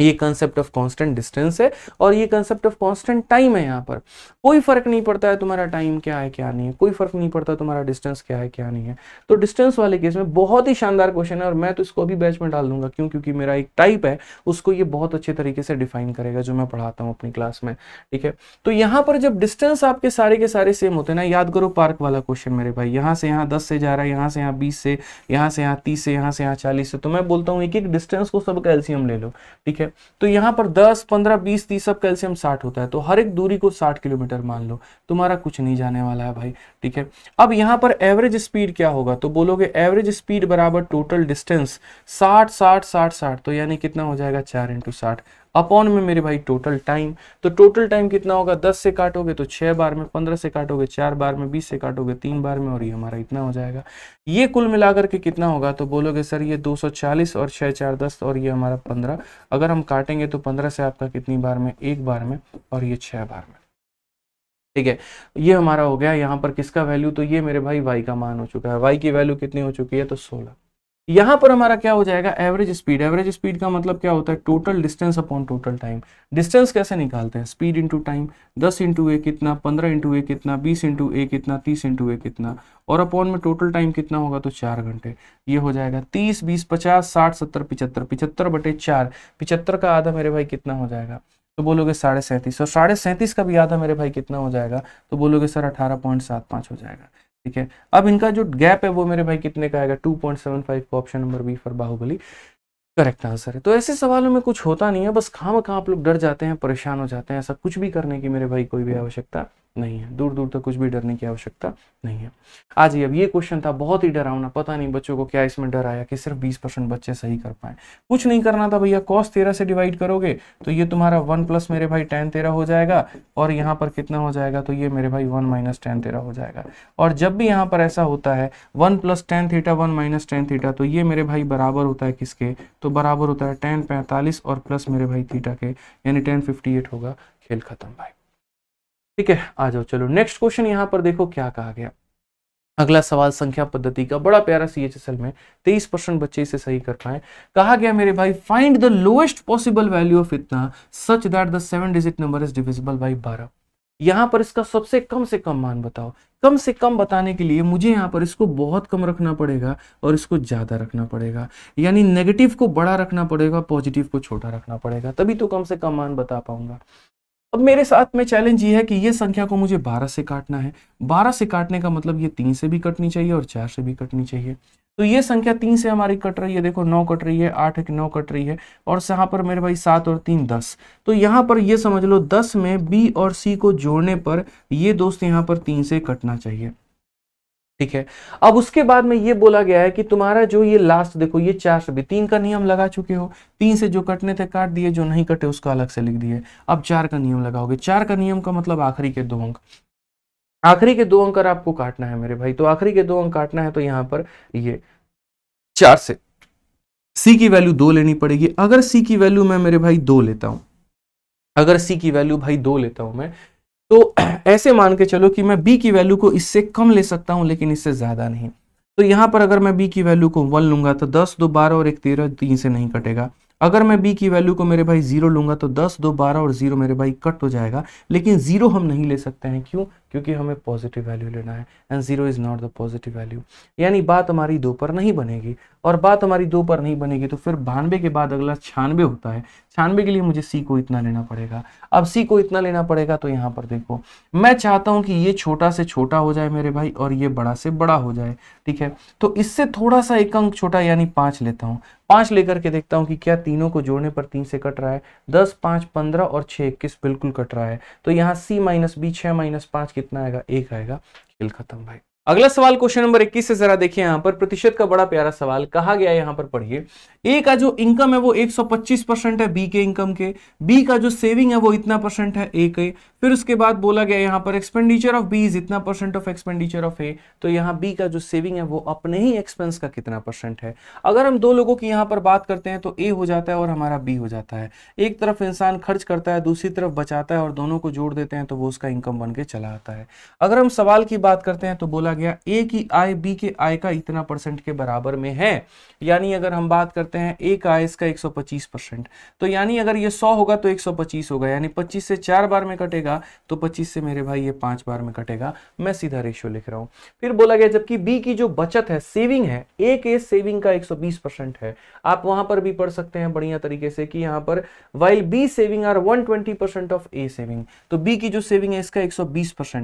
ये कंसेप्ट ऑफ कांस्टेंट डिस्टेंस है और ये कंसेप्ट ऑफ कांस्टेंट टाइम है यहाँ पर कोई फर्क नहीं पड़ता है तुम्हारा टाइम क्या है क्या नहीं है कोई फर्क नहीं पड़ता तुम्हारा डिस्टेंस क्या है क्या नहीं है तो डिस्टेंस वाले केस में बहुत ही शानदार क्वेश्चन है और मैं तो इसको अभी बैच में डाल दूंगा क्यों क्योंकि मेरा एक टाइप है उसको ये बहुत अच्छे तरीके से डिफाइन करेगा जो मैं पढ़ाता हूँ अपनी क्लास में ठीक है तो यहाँ पर जब डिस्टेंस आपके सारे के सारे सेम होते हैं ना याद करो पार्क वाला क्वेश्चन मेरे भाई यहाँ से यहाँ दस से जा रहा है यहाँ से यहाँ बीस से यहाँ से यहाँ तीस से यहाँ से यहाँ चालीस से तो मैं बोलता हूँ एक एक डिस्टेंस को सबका एल्सियम ले लो ठीक है है तो यहाँ पर 10, 15, 20, 30 सब कैल्शियम 60 होता है तो हर एक दूरी को 60 किलोमीटर मान लो तुम्हारा कुछ नहीं जाने वाला है भाई ठीक है अब यहाँ पर एवरेज स्पीड क्या होगा तो बोलोगे एवरेज स्पीड बराबर टोटल डिस्टेंस साठ साठ साठ साठ तो यानी कितना हो जाएगा चार इंटू साठ अपॉन में मेरे भाई टोटल टाइम तो टोटल टाइम कितना होगा दस से काटोगे तो छह बार में पंद्रह से काटोगे चार बार में बीस से काटोगे तीन बार में और ये हमारा इतना हो जाएगा ये कुल मिलाकर के कितना होगा तो बोलोगे सर ये दो सौ चालीस और छह चार दस और ये हमारा पंद्रह अगर हम काटेंगे तो पंद्रह से आपका कितनी बार में एक बार में और ये छः बार में ठीक है ये हमारा हो गया यहाँ पर किसका वैल्यू तो ये मेरे भाई वाई का मान हो चुका है वाई की वैल्यू कितनी हो चुकी है तो सोलह यहाँ पर हमारा क्या हो जाएगा एवरेज स्पीड एवरेज स्पीड का मतलब क्या होता है total distance upon total time distance कैसे निकालते हैं स्पीड इंटू टाइम दस इंटू ए कितना पंद्रह इंटू ए कितना बीस इंटू ए कितना तीस इंटू ए कितना और अपॉन में टोटल टाइम कितना होगा तो चार घंटे ये हो जाएगा तीस बीस पचास साठ सत्तर पिछहत्तर पिछहत्तर बटे चार पिचहत्तर का आधा मेरे भाई कितना हो जाएगा तो बोलोगे साढ़े सैंतीस और साढ़े सैंतीस का भी आधा मेरे भाई कितना हो जाएगा तो बोलोगे सर अठारह पॉइंट सात पाँच हो जाएगा ठीक है अब इनका जो गैप है वो मेरे भाई कितने का आएगा फाइव का option number b for Bahubali correct answer है तो ऐसे सवालों में कुछ होता नहीं है बस खाम खा आप लोग डर जाते हैं परेशान हो जाते हैं ऐसा कुछ भी करने की मेरे भाई कोई भी आवश्यकता नहीं है दूर दूर तक कुछ भी डरने की आवश्यकता नहीं है आज ये अब ये क्वेश्चन था बहुत ही डरावना पता नहीं बच्चों को क्या इसमें डर आया कि सिर्फ बीस परसेंट बच्चे सही कर पाए कुछ नहीं करना था भैया कॉस तेरह से डिवाइड करोगे तो ये तुम्हारा वन प्लस मेरे भाई टेन तेरह हो जाएगा और यहाँ पर कितना हो जाएगा तो ये मेरे भाई वन माइनस टेन तेरह हो जाएगा और जब भी यहाँ पर ऐसा होता है one plus tan theta one minus tan theta तो ये मेरे भाई बराबर होता है किसके तो बराबर होता है टेन पैंतालीस और प्लस मेरे भाई थीटा के यानी टेन फिफ्टी एट होगा खेल खत्म भाई ठीक है आ जाओ चलो नेक्स्ट क्वेश्चन यहाँ पर देखो क्या कहा गया अगला सवाल संख्या पद्धति का बड़ा प्यारा सी एच एस एल में तेईस परसेंट बच्चे इसे सही कर पाए कहा गया मेरे भाई find the lowest possible value of इतना such that the seven digit number is divisible by बारह यहाँ पर इसका सबसे कम से कम मान बताओ कम से कम बताने के लिए मुझे यहाँ पर इसको बहुत कम रखना पड़ेगा और इसको ज़्यादा रखना पड़ेगा यानी नेगेटिव को बड़ा रखना पड़ेगा पॉजिटिव को छोटा रखना पड़ेगा तभी तो कम से कम मान बता पाऊंगा अब मेरे साथ में चैलेंज ये है कि ये संख्या को मुझे 12 से काटना है 12 से काटने का मतलब ये तीन से भी कटनी चाहिए और चार से भी कटनी चाहिए तो ये संख्या तीन से हमारी कट रही है देखो नौ कट रही है आठ एक नौ कट रही है और यहाँ पर मेरे भाई सात और तीन दस तो यहाँ पर ये समझ लो दस में बी और सी को जोड़ने पर ये दोस्त यहाँ पर तीन से कटना चाहिए ठीक है अब उसके बाद में ये बोला गया है कि तुम्हारा जो ये लास्ट देखो ये चार से तीन का नियम लगा चुके हो तीन से जो कटने थे काट दिए जो नहीं कटे उसको अलग से लिख दिए अब चार का नियम लगाओगे चार का नियम का मतलब आखिरी के दो अंक आखिरी के दो अंक आपको काटना है मेरे भाई तो आखिरी के दो अंक काटना है तो यहां पर ये चार से सी की वैल्यू दो लेनी पड़ेगी अगर सी की वैल्यू मैं मेरे भाई दो लेता हूं अगर सी की वैल्यू भाई दो लेता हूं मैं तो (clears throat) ऐसे मान के चलो कि मैं बी की वैल्यू को इससे कम ले सकता हूं लेकिन इससे ज़्यादा नहीं तो यहां पर अगर मैं बी की वैल्यू को वन लूंगा तो दस दो बारह और एक तेरह तीन से नहीं कटेगा अगर मैं बी की वैल्यू को मेरे भाई जीरो लूंगा तो दस दो बारह और जीरो मेरे भाई कट हो जाएगा लेकिन जीरो हम नहीं ले सकते हैं क्यों क्योंकि हमें पॉजिटिव वैल्यू लेना है and zero is not the positive value यानी बात हमारी दो पर नहीं बनेगी और बात हमारी दो पर नहीं बनेगी तो फिर बानवे के बाद अगला छानवे होता है छानवे के लिए मुझे सी को इतना लेना पड़ेगा अब सी को इतना लेना पड़ेगा तो यहाँ पर देखो मैं चाहता हूँ कि ये छोटा से छोटा हो जाए मेरे भाई और ये बड़ा से बड़ा हो जाए ठीक है तो इससे थोड़ा सा एक अंक छोटा यानी पाँच लेता हूँ पांच लेकर के देखता हूं कि क्या तीनों को जोड़ने पर तीन से कट रहा है दस पांच पंद्रह और छह इक्कीस बिल्कुल कट रहा है तो यहाँ सी माइनस बी छह माइनस पांच कितना आएगा एक आएगा खेल खत्म भाई अगला सवाल क्वेश्चन नंबर 21 से जरा देखिए यहां पर प्रतिशत का बड़ा प्यारा सवाल कहा गया है यहां पर पढ़िए ए का जो इनकम है वो 125 परसेंट है बी के इनकम के बी का जो सेविंग है वो इतना परसेंट है ए के फिर उसके बाद बोला गया यहां पर एक्सपेंडिचर ऑफ बी इज इतना percent of expenditure of a तो यहाँ बी का जो सेविंग है वो अपने ही एक्सपेंस का कितना परसेंट है अगर हम दो लोगों की यहाँ पर बात करते हैं तो ए हो जाता है और हमारा बी हो जाता है एक तरफ इंसान खर्च करता है दूसरी तरफ बचाता है और दोनों को जोड़ देते हैं तो वो उसका इनकम बन के चला आता है अगर हम सवाल की बात करते हैं तो बोला गया ए की आय बी के आय का इतना परसेंट के बराबर में है यानी अगर हम बात करते हैं ए का आय इसका 125 परसेंट तो यानी अगर ये 100 होगा तो 125 होगा यानी 25 से चार बार में कटेगा तो 25 से मेरे भाई ये पांच बार में कटेगा मैं सीधा रेशियो लिख रहा हूं फिर बोला गया जबकि बी की जो बचत है सेविंग है ए के सेविंग का एक है आप वहां पर भी पढ़ सकते हैं बढ़िया तरीके से कि यहां पर while b saving are one of a saving तो बी की जो सेविंग है इसका एक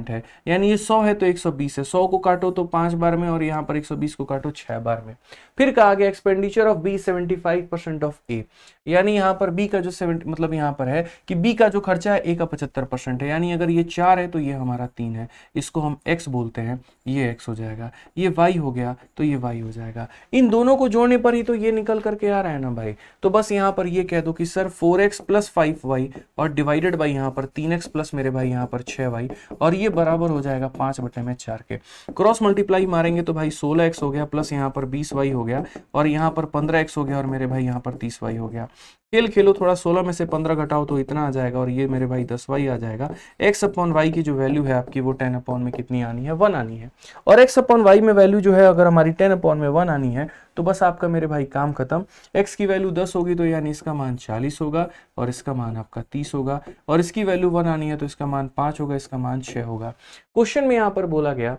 है यानी ये सौ है तो एक है सौ को काटो तो पांच बार में और यहाँ पर 120 को काटो छह बार में फिर कहा गया expenditure of b 75 percent of a यानी यहाँ पर बी का जो सेवन मतलब यहाँ पर है कि बी का जो खर्चा है ए का पचहत्तर परसेंट है यानी अगर ये चार है तो ये हमारा तीन है इसको हम एक्स बोलते हैं ये एक्स हो जाएगा ये वाई हो गया तो ये वाई हो जाएगा इन दोनों को जोड़ने पर ही तो ये निकल करके आ रहा है ना भाई तो बस यहाँ पर ये कह दो कि sir four x plus five y और डिवाइडेड बाई यहाँ पर तीन एक्स प्लस मेरे भाई यहाँ पर छः वाई और ये बराबर हो जाएगा पाँच बटे में चार के क्रॉस मल्टीप्लाई मारेंगे तो भाई सोलह एक्स हो गया प्लस यहाँ पर बीस वाई हो गया और यहाँ पर पंद्रह एक्स हो गया और मेरे भाई यहाँ पर तीस वाई हो गया खेल खेलो थोड़ा सोलह में से पंद्रह घटाओ तो इतना आ जाएगा और ये मेरे भाई दस वाई आ जाएगा एक्स अपॉन वाई की जो वैल्यू है आपकी वो टेन अपॉन में कितनी आनी है वन आनी है और एक्स अपॉन वाई में वैल्यू जो है अगर हमारी टेन अपॉन में वन आनी है तो बस आपका मेरे भाई काम खत्म एक्स की वैल्यू दस होगी तो यानी इसका मान चालीस होगा और इसका मान आपका तीस होगा और इसकी वैल्यू वन आनी है तो इसका मान पाँच होगा इसका मान छः होगा क्वेश्चन में यहाँ पर बोला गया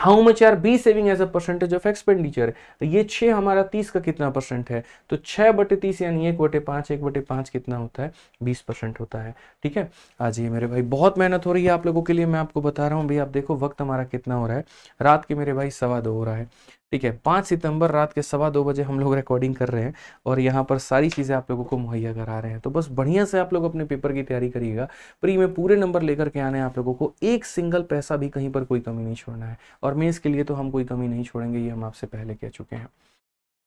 how much are b saving as a percentage of expenditure तो ये छः हमारा तीस का कितना परसेंट है तो छः बटे तीस यानी एक बटे पाँच एक बटे पाँच कितना होता है बीस परसेंट होता है ठीक है आज ये मेरे भाई बहुत मेहनत हो रही है आप लोगों के लिए मैं आपको बता रहा हूँ भाई आप देखो वक्त हमारा कितना हो रहा है रात के मेरे भाई सवा दो हो रहा है ठीक है पाँच सितंबर रात के सवा दो बजे हम लोग रिकॉर्डिंग कर रहे हैं और यहाँ पर सारी चीज़ें आप लोगों को मुहैया करा रहे हैं तो बस बढ़िया से आप लोग अपने पेपर की तैयारी करिएगा प्री में पूरे नंबर लेकर के आने आप लोगों को एक सिंगल पैसा भी कहीं पर कोई कमी नहीं छोड़ना है और मेन्स के लिए तो हम कोई कमी नहीं छोड़ेंगे ये हम आपसे पहले कह चुके हैं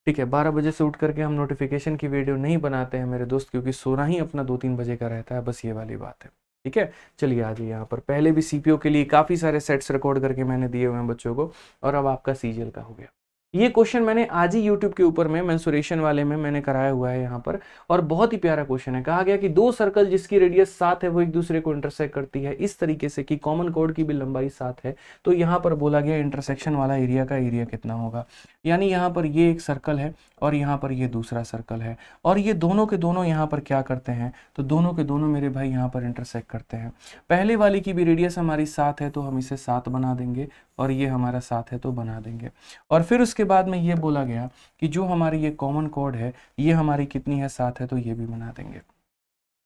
ठीक है बारह बजे से उठ करके हम नोटिफिकेशन की वीडियो नहीं बनाते हैं मेरे दोस्त क्योंकि सोना ही अपना दो तीन बजे का रहता है बस ये वाली बात है ठीक है चलिए आ जाइए यहाँ पर पहले भी सीपीओ के लिए काफ़ी सारे सेट्स रिकॉर्ड करके मैंने दिए हुए हैं बच्चों को और अब आपका सीजीएल का हो गया ये क्वेश्चन मैंने आज ही यूट्यूब के ऊपर में मैंसुरेशन वाले में मैंने कराया हुआ है यहाँ पर और बहुत ही प्यारा क्वेश्चन है कहा गया कि दो सर्कल जिसकी रेडियस सात है वो एक दूसरे को इंटरसेक्ट करती है इस तरीके से कि कॉमन कोड की भी लंबाई सात है तो यहाँ पर बोला गया इंटरसेक्शन वाला एरिया का एरिया कितना होगा यानी यहाँ पर ये एक सर्कल है और यहाँ पर ये दूसरा सर्कल है और ये दोनों के दोनों यहाँ पर क्या करते हैं तो दोनों के दोनों मेरे भाई यहाँ पर इंटरसेक्ट करते हैं पहले वाले की भी रेडियस हमारी सात है तो हम इसे सात बना देंगे और ये हमारा सात है तो बना देंगे और फिर उसके उसके बाद में ये बोला गया कि जो हमारी ये कॉमन कोड है ये हमारी कितनी है सात है तो ये भी बना देंगे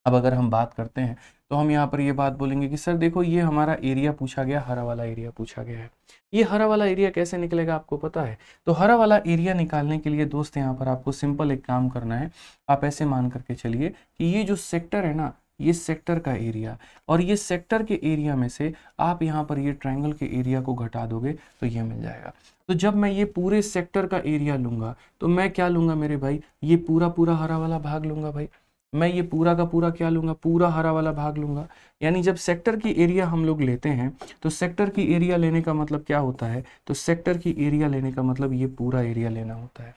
अब अगर हम बात करते हैं तो हम यहाँ पर ये बात बोलेंगे कि सर देखो ये हमारा एरिया पूछा गया हरा वाला एरिया पूछा गया है ये हरा वाला एरिया कैसे निकलेगा आपको पता है तो हरा वाला एरिया निकालने के लिए दोस्त यहाँ पर आपको सिंपल एक काम करना है आप ऐसे मान करके चलिए कि ये जो सेक्टर है ना ये सेक्टर का एरिया और ये सेक्टर के एरिया में से आप यहाँ पर ये ट्रायंगल के एरिया को घटा दोगे तो ये मिल जाएगा तो जब मैं ये पूरे सेक्टर का एरिया लूँगा तो मैं क्या लूँगा मेरे भाई ये पूरा पूरा हरा वाला भाग लूँगा भाई मैं ये पूरा का पूरा क्या लूँगा पूरा हरा वाला भाग लूँगा यानी जब सेक्टर की एरिया हम लोग लेते हैं तो सेक्टर की एरिया लेने का मतलब क्या होता है तो सेक्टर की एरिया लेने का मतलब ये पूरा एरिया लेना होता है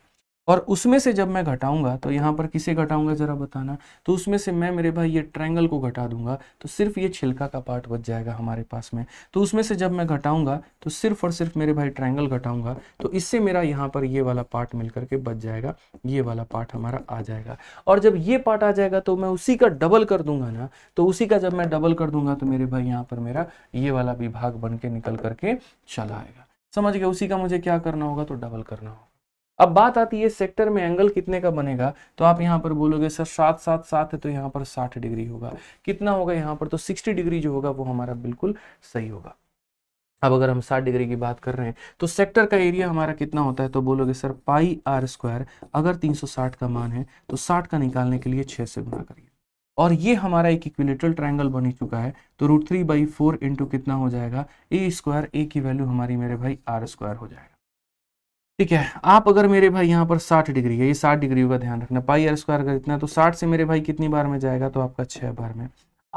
और उसमें से जब मैं घटाऊंगा तो यहाँ पर किसे घटाऊंगा ज़रा बताना तो उसमें से मैं मेरे भाई ये ट्रायंगल को घटा दूंगा तो सिर्फ ये छिलका का पार्ट बच जाएगा हमारे पास में तो उसमें से जब मैं घटाऊंगा तो सिर्फ और सिर्फ मेरे भाई ट्रायंगल घटाऊंगा तो इससे मेरा यहाँ पर ये वाला पार्ट मिल करके बच जाएगा ये वाला पार्ट हमारा आ जाएगा और जब ये पार्ट आ जाएगा तो मैं उसी का डबल कर दूंगा ना तो उसी का जब मैं डबल कर दूंगा तो मेरे भाई यहाँ पर मेरा ये वाला विभाग बन के निकल करके चला आएगा समझ गया उसी का मुझे क्या करना होगा तो डबल करना होगा अब बात आती है सेक्टर में एंगल कितने का बनेगा तो आप यहाँ पर बोलोगे सर सात सात सात है तो यहाँ पर साठ डिग्री होगा कितना होगा यहाँ पर तो सिक्सटी डिग्री जो होगा वो हमारा बिल्कुल सही होगा अब अगर हम साठ डिग्री की बात कर रहे हैं तो सेक्टर का एरिया हमारा कितना होता है तो बोलोगे सर पाई आर स्क्वायर अगर तीन का मान है तो साठ का निकालने के लिए छह से गुना करिए और ये हमारा एक इक्विलेटरल ट्रायंगल बनी चुका है तो root three by four into कितना हो जाएगा ए स्क्वायर ए की वैल्यू हमारी मेरे भाई आर स्क्वायर हो जाएगा ठीक है आप अगर मेरे भाई यहाँ पर 60 डिग्री है ये 60 डिग्री का ध्यान रखना पाई आर स्क्वायर का इतना तो 60 से मेरे भाई कितनी बार में जाएगा तो आपका छह बार में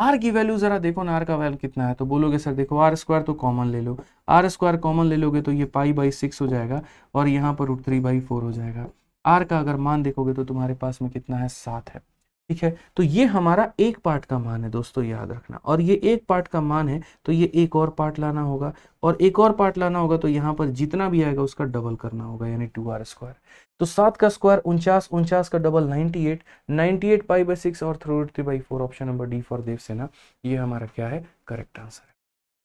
आर की वैल्यू जरा देखो ना आर का वैल्यू कितना है तो बोलोगे सर देखो आर स्क्वायर तो कॉमन ले लो आर स्क्वायर कॉमन ले लोगे तो ये पाई बाई सिक्स हो जाएगा और यहाँ पर रूट थ्री बाई फोर हो जाएगा आर का अगर मान देखोगे तो तुम्हारे पास में कितना है सात है ठीक है तो ये हमारा एक पार्ट का मान है दोस्तों याद रखना और ये एक पार्ट का मान है तो ये एक और पार्ट लाना होगा और एक और पार्ट लाना होगा तो यहाँ पर जितना भी आएगा उसका डबल करना होगा यानी टू आर स्क्वायर तो सात का स्क्वायर उनचास उनचास का double ninety eight ninety eight pi by six और three three by four option number d for Devsena ये हमारा क्या है करेक्ट आंसर है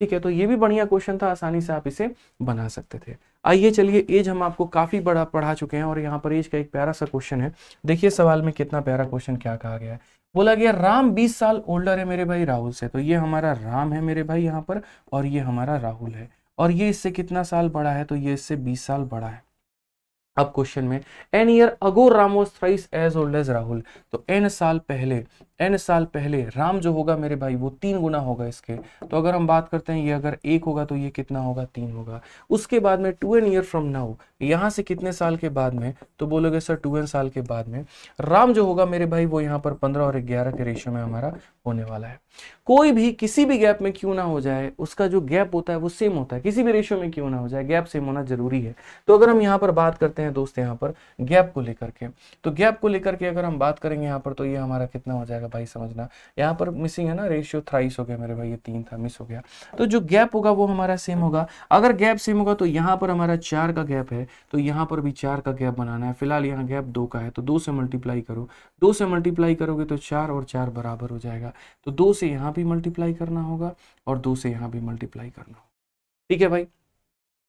ठीक है तो ये भी बढ़िया क्वेश्चन था आसानी से आप इसे बना सकते थे आइए चलिए एज हम आपको काफ़ी बड़ा पढ़ा चुके हैं और यहाँ पर एज का एक प्यारा सा क्वेश्चन है देखिए सवाल में कितना प्यारा क्वेश्चन क्या कहा गया है बोला गया राम 20 साल ओल्डर है मेरे भाई राहुल से तो ये हमारा राम है मेरे भाई यहाँ पर और ये हमारा राहुल है और ये इससे कितना साल बड़ा है तो ये इससे 20 साल बड़ा है अब क्वेश्चन में n year ago was thrice as old as Rahul तो एन साल पहले एन साल पहले राम जो होगा मेरे भाई वो तीन गुना होगा इसके तो अगर हम बात करते हैं ये अगर एक होगा तो ये कितना होगा तीन होगा उसके बाद में two n year from now यहाँ से कितने साल के बाद में तो बोलोगे सर टू एन साल के बाद में राम जो होगा मेरे भाई वो यहाँ पर पंद्रह और ग्यारह के रेशो में हमारा होने वाला है कोई भी किसी भी गैप में क्यों ना हो जाए उसका जो गैप होता है वो सेम होता है किसी भी रेशो में क्यों ना हो जाए गैप सेम होना जरूरी है तो अगर हम यहाँ पर बात करते हैं दोस्त यहाँ पर गैप को लेकर के तो गैप को लेकर के अगर हम बात करेंगे यहाँ पर तो ये हमारा कितना हो जाएगा जाएगा भाई समझना यहाँ पर मिसिंग है ना रेशियो थ्राइस हो गया मेरे भाई ये तीन था मिस हो गया तो जो गैप होगा वो हमारा सेम होगा अगर गैप सेम होगा तो यहाँ पर हमारा चार का गैप है तो यहाँ पर भी चार का गैप बनाना है फिलहाल यहाँ गैप दो का है तो दो से मल्टीप्लाई करो दो से मल्टीप्लाई करोगे तो चार और चार बराबर हो जाएगा तो दो से यहाँ भी मल्टीप्लाई करना होगा और दो से यहाँ भी मल्टीप्लाई करना होगा ठीक है भाई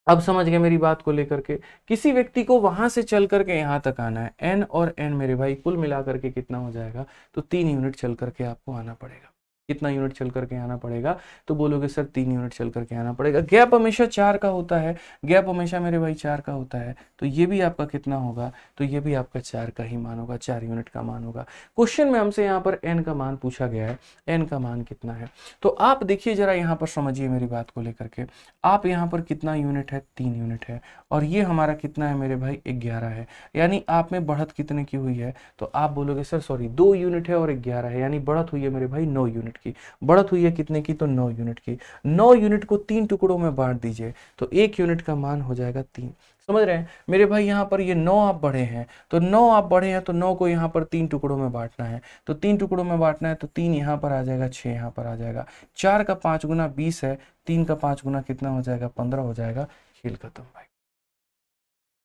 अब समझ गए मेरी बात को लेकर के किसी व्यक्ति को वहां से चल करके यहाँ तक आना है एन और एन मेरे भाई कुल मिला करके कितना हो जाएगा तो तीन यूनिट चल करके आपको आना पड़ेगा कितना यूनिट चल करके आना पड़ेगा तो बोलोगे सर तीन यूनिट चल करके आना पड़ेगा गैप हमेशा चार का होता है गैप हमेशा मेरे भाई चार का होता है तो ये भी आपका कितना होगा तो ये भी आपका चार का ही मान होगा चार यूनिट का मान होगा क्वेश्चन में हमसे यहाँ पर एन का मान पूछा गया है एन का मान कितना है तो आप देखिए जरा यहाँ पर समझिए मेरी बात को लेकर के आप यहाँ पर कितना यूनिट है तीन यूनिट है और ये हमारा कितना है मेरे भाई ग्यारह है यानी आप में बढ़त कितने की हुई है तो आप बोलोगे सर सॉरी दो यूनिट है और ग्यारह है यानी बढ़त हुई है मेरे भाई नौ यूनिट यूनिट की बढ़त हुई है कितने की तो नौ यूनिट की नौ यूनिट को तीन टुकड़ों में बांट दीजिए तो एक यूनिट का मान हो जाएगा तीन समझ रहे हैं मेरे भाई यहाँ पर ये नौ आप बढ़े हैं तो नौ आप बढ़े हैं तो नौ को यहाँ पर तीन टुकड़ों में बांटना है तो तीन टुकड़ों में बांटना है तो तीन यहाँ पर आ जाएगा छः यहाँ पर आ जाएगा चार का पाँच गुना बीस है तीन का पाँच गुना कितना हो जाएगा पंद्रह हो जाएगा खेल खत्म भाई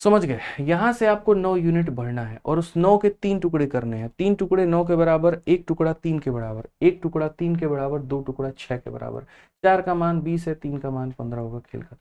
समझ गए यहाँ से आपको नौ यूनिट भरना है और उस नौ के तीन टुकड़े करने हैं तीन टुकड़े नौ के बराबर एक टुकड़ा तीन के बराबर एक टुकड़ा तीन के बराबर दो टुकड़ा छह के बराबर चार का मान बीस है तीन का मान पंद्रह होगा खेल खत्म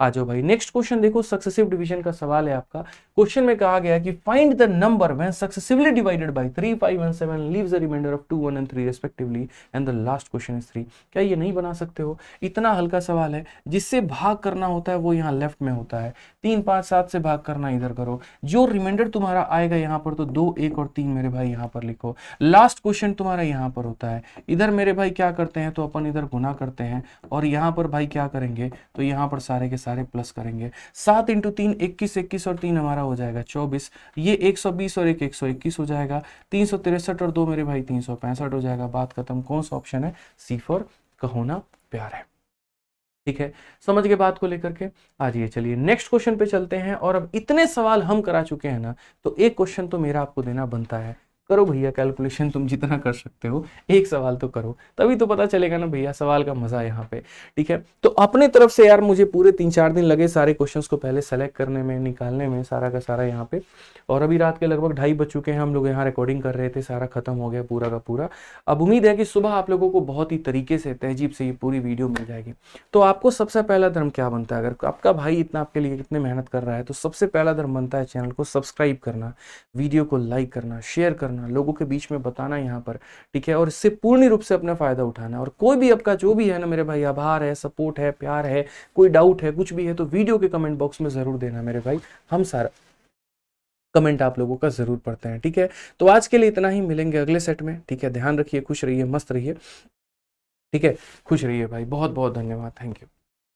आ जाओ भाई नेक्स्ट क्वेश्चन देखो सक्सेसिव डिवीजन का सवाल है आपका क्वेश्चन में कहा गया कि find the number when successively divided by 3 5 and 7 leaves the remainder of 2 1 and 3 respectively and the last question is 3 क्या ये नहीं बना सकते हो इतना हल्का सवाल है जिससे भाग करना होता है वो यहाँ लेफ्ट में होता है तीन पाँच सात से भाग करना इधर करो जो रिमाइंडर तुम्हारा आएगा यहाँ पर तो दो एक और तीन मेरे भाई यहाँ पर लिखो लास्ट क्वेश्चन तुम्हारा यहाँ पर होता है इधर मेरे भाई क्या करते हैं तो अपन इधर गुना करते हैं और यहाँ पर भाई क्या करेंगे तो यहाँ पर सारे के सारे सारे प्लस करेंगे सात इंटू तीन इक्कीस इक्कीस और तीन हमारा हो जाएगा चौबीस ये एक सौ बीस और एक एक सौ इक्कीस हो जाएगा तीन सौ तिरसठ और दो मेरे भाई तीन सौ पैंसठ हो जाएगा बात खत्म कौन सा ऑप्शन है सी फॉर कहोना प्यार है ठीक है समझ के बात को लेकर के आ जाइए चलिए नेक्स्ट क्वेश्चन पे चलते हैं और अब इतने सवाल हम करा चुके हैं ना तो एक क्वेश्चन तो मेरा आपको देना बनता है करो भैया कैलकुलेशन तुम जितना कर सकते हो एक सवाल तो करो तभी तो पता चलेगा ना भैया सवाल का मजा यहाँ पे ठीक है तो अपने तरफ से यार मुझे पूरे तीन चार दिन लगे सारे क्वेश्चंस को पहले सेलेक्ट करने में निकालने में सारा का सारा यहाँ पे और अभी रात के लगभग ढाई बज चुके हैं हम लोग यहाँ रिकॉर्डिंग कर रहे थे सारा खत्म हो गया पूरा का पूरा अब उम्मीद है कि सुबह आप लोगों को बहुत ही तरीके से तहजीब से ये पूरी वीडियो मिल जाएगी तो आपको सबसे पहला धर्म क्या बनता है अगर आपका भाई इतना आपके लिए कितने मेहनत कर रहा है तो सबसे पहला धर्म बनता है चैनल को सब्सक्राइब करना वीडियो को लाइक करना शेयर करना करना लोगों के बीच में बताना यहाँ पर ठीक है और इससे पूर्ण रूप से अपना फ़ायदा उठाना और कोई भी आपका जो भी है ना मेरे भाई आभार है सपोर्ट है प्यार है कोई डाउट है कुछ भी है तो वीडियो के कमेंट बॉक्स में ज़रूर देना मेरे भाई हम सारा कमेंट आप लोगों का ज़रूर पढ़ते हैं ठीक है तो आज के लिए इतना ही मिलेंगे अगले सेट में ठीक है ध्यान रखिए खुश रहिए मस्त रहिए ठीक है खुश रहिए भाई बहुत बहुत धन्यवाद थैंक यू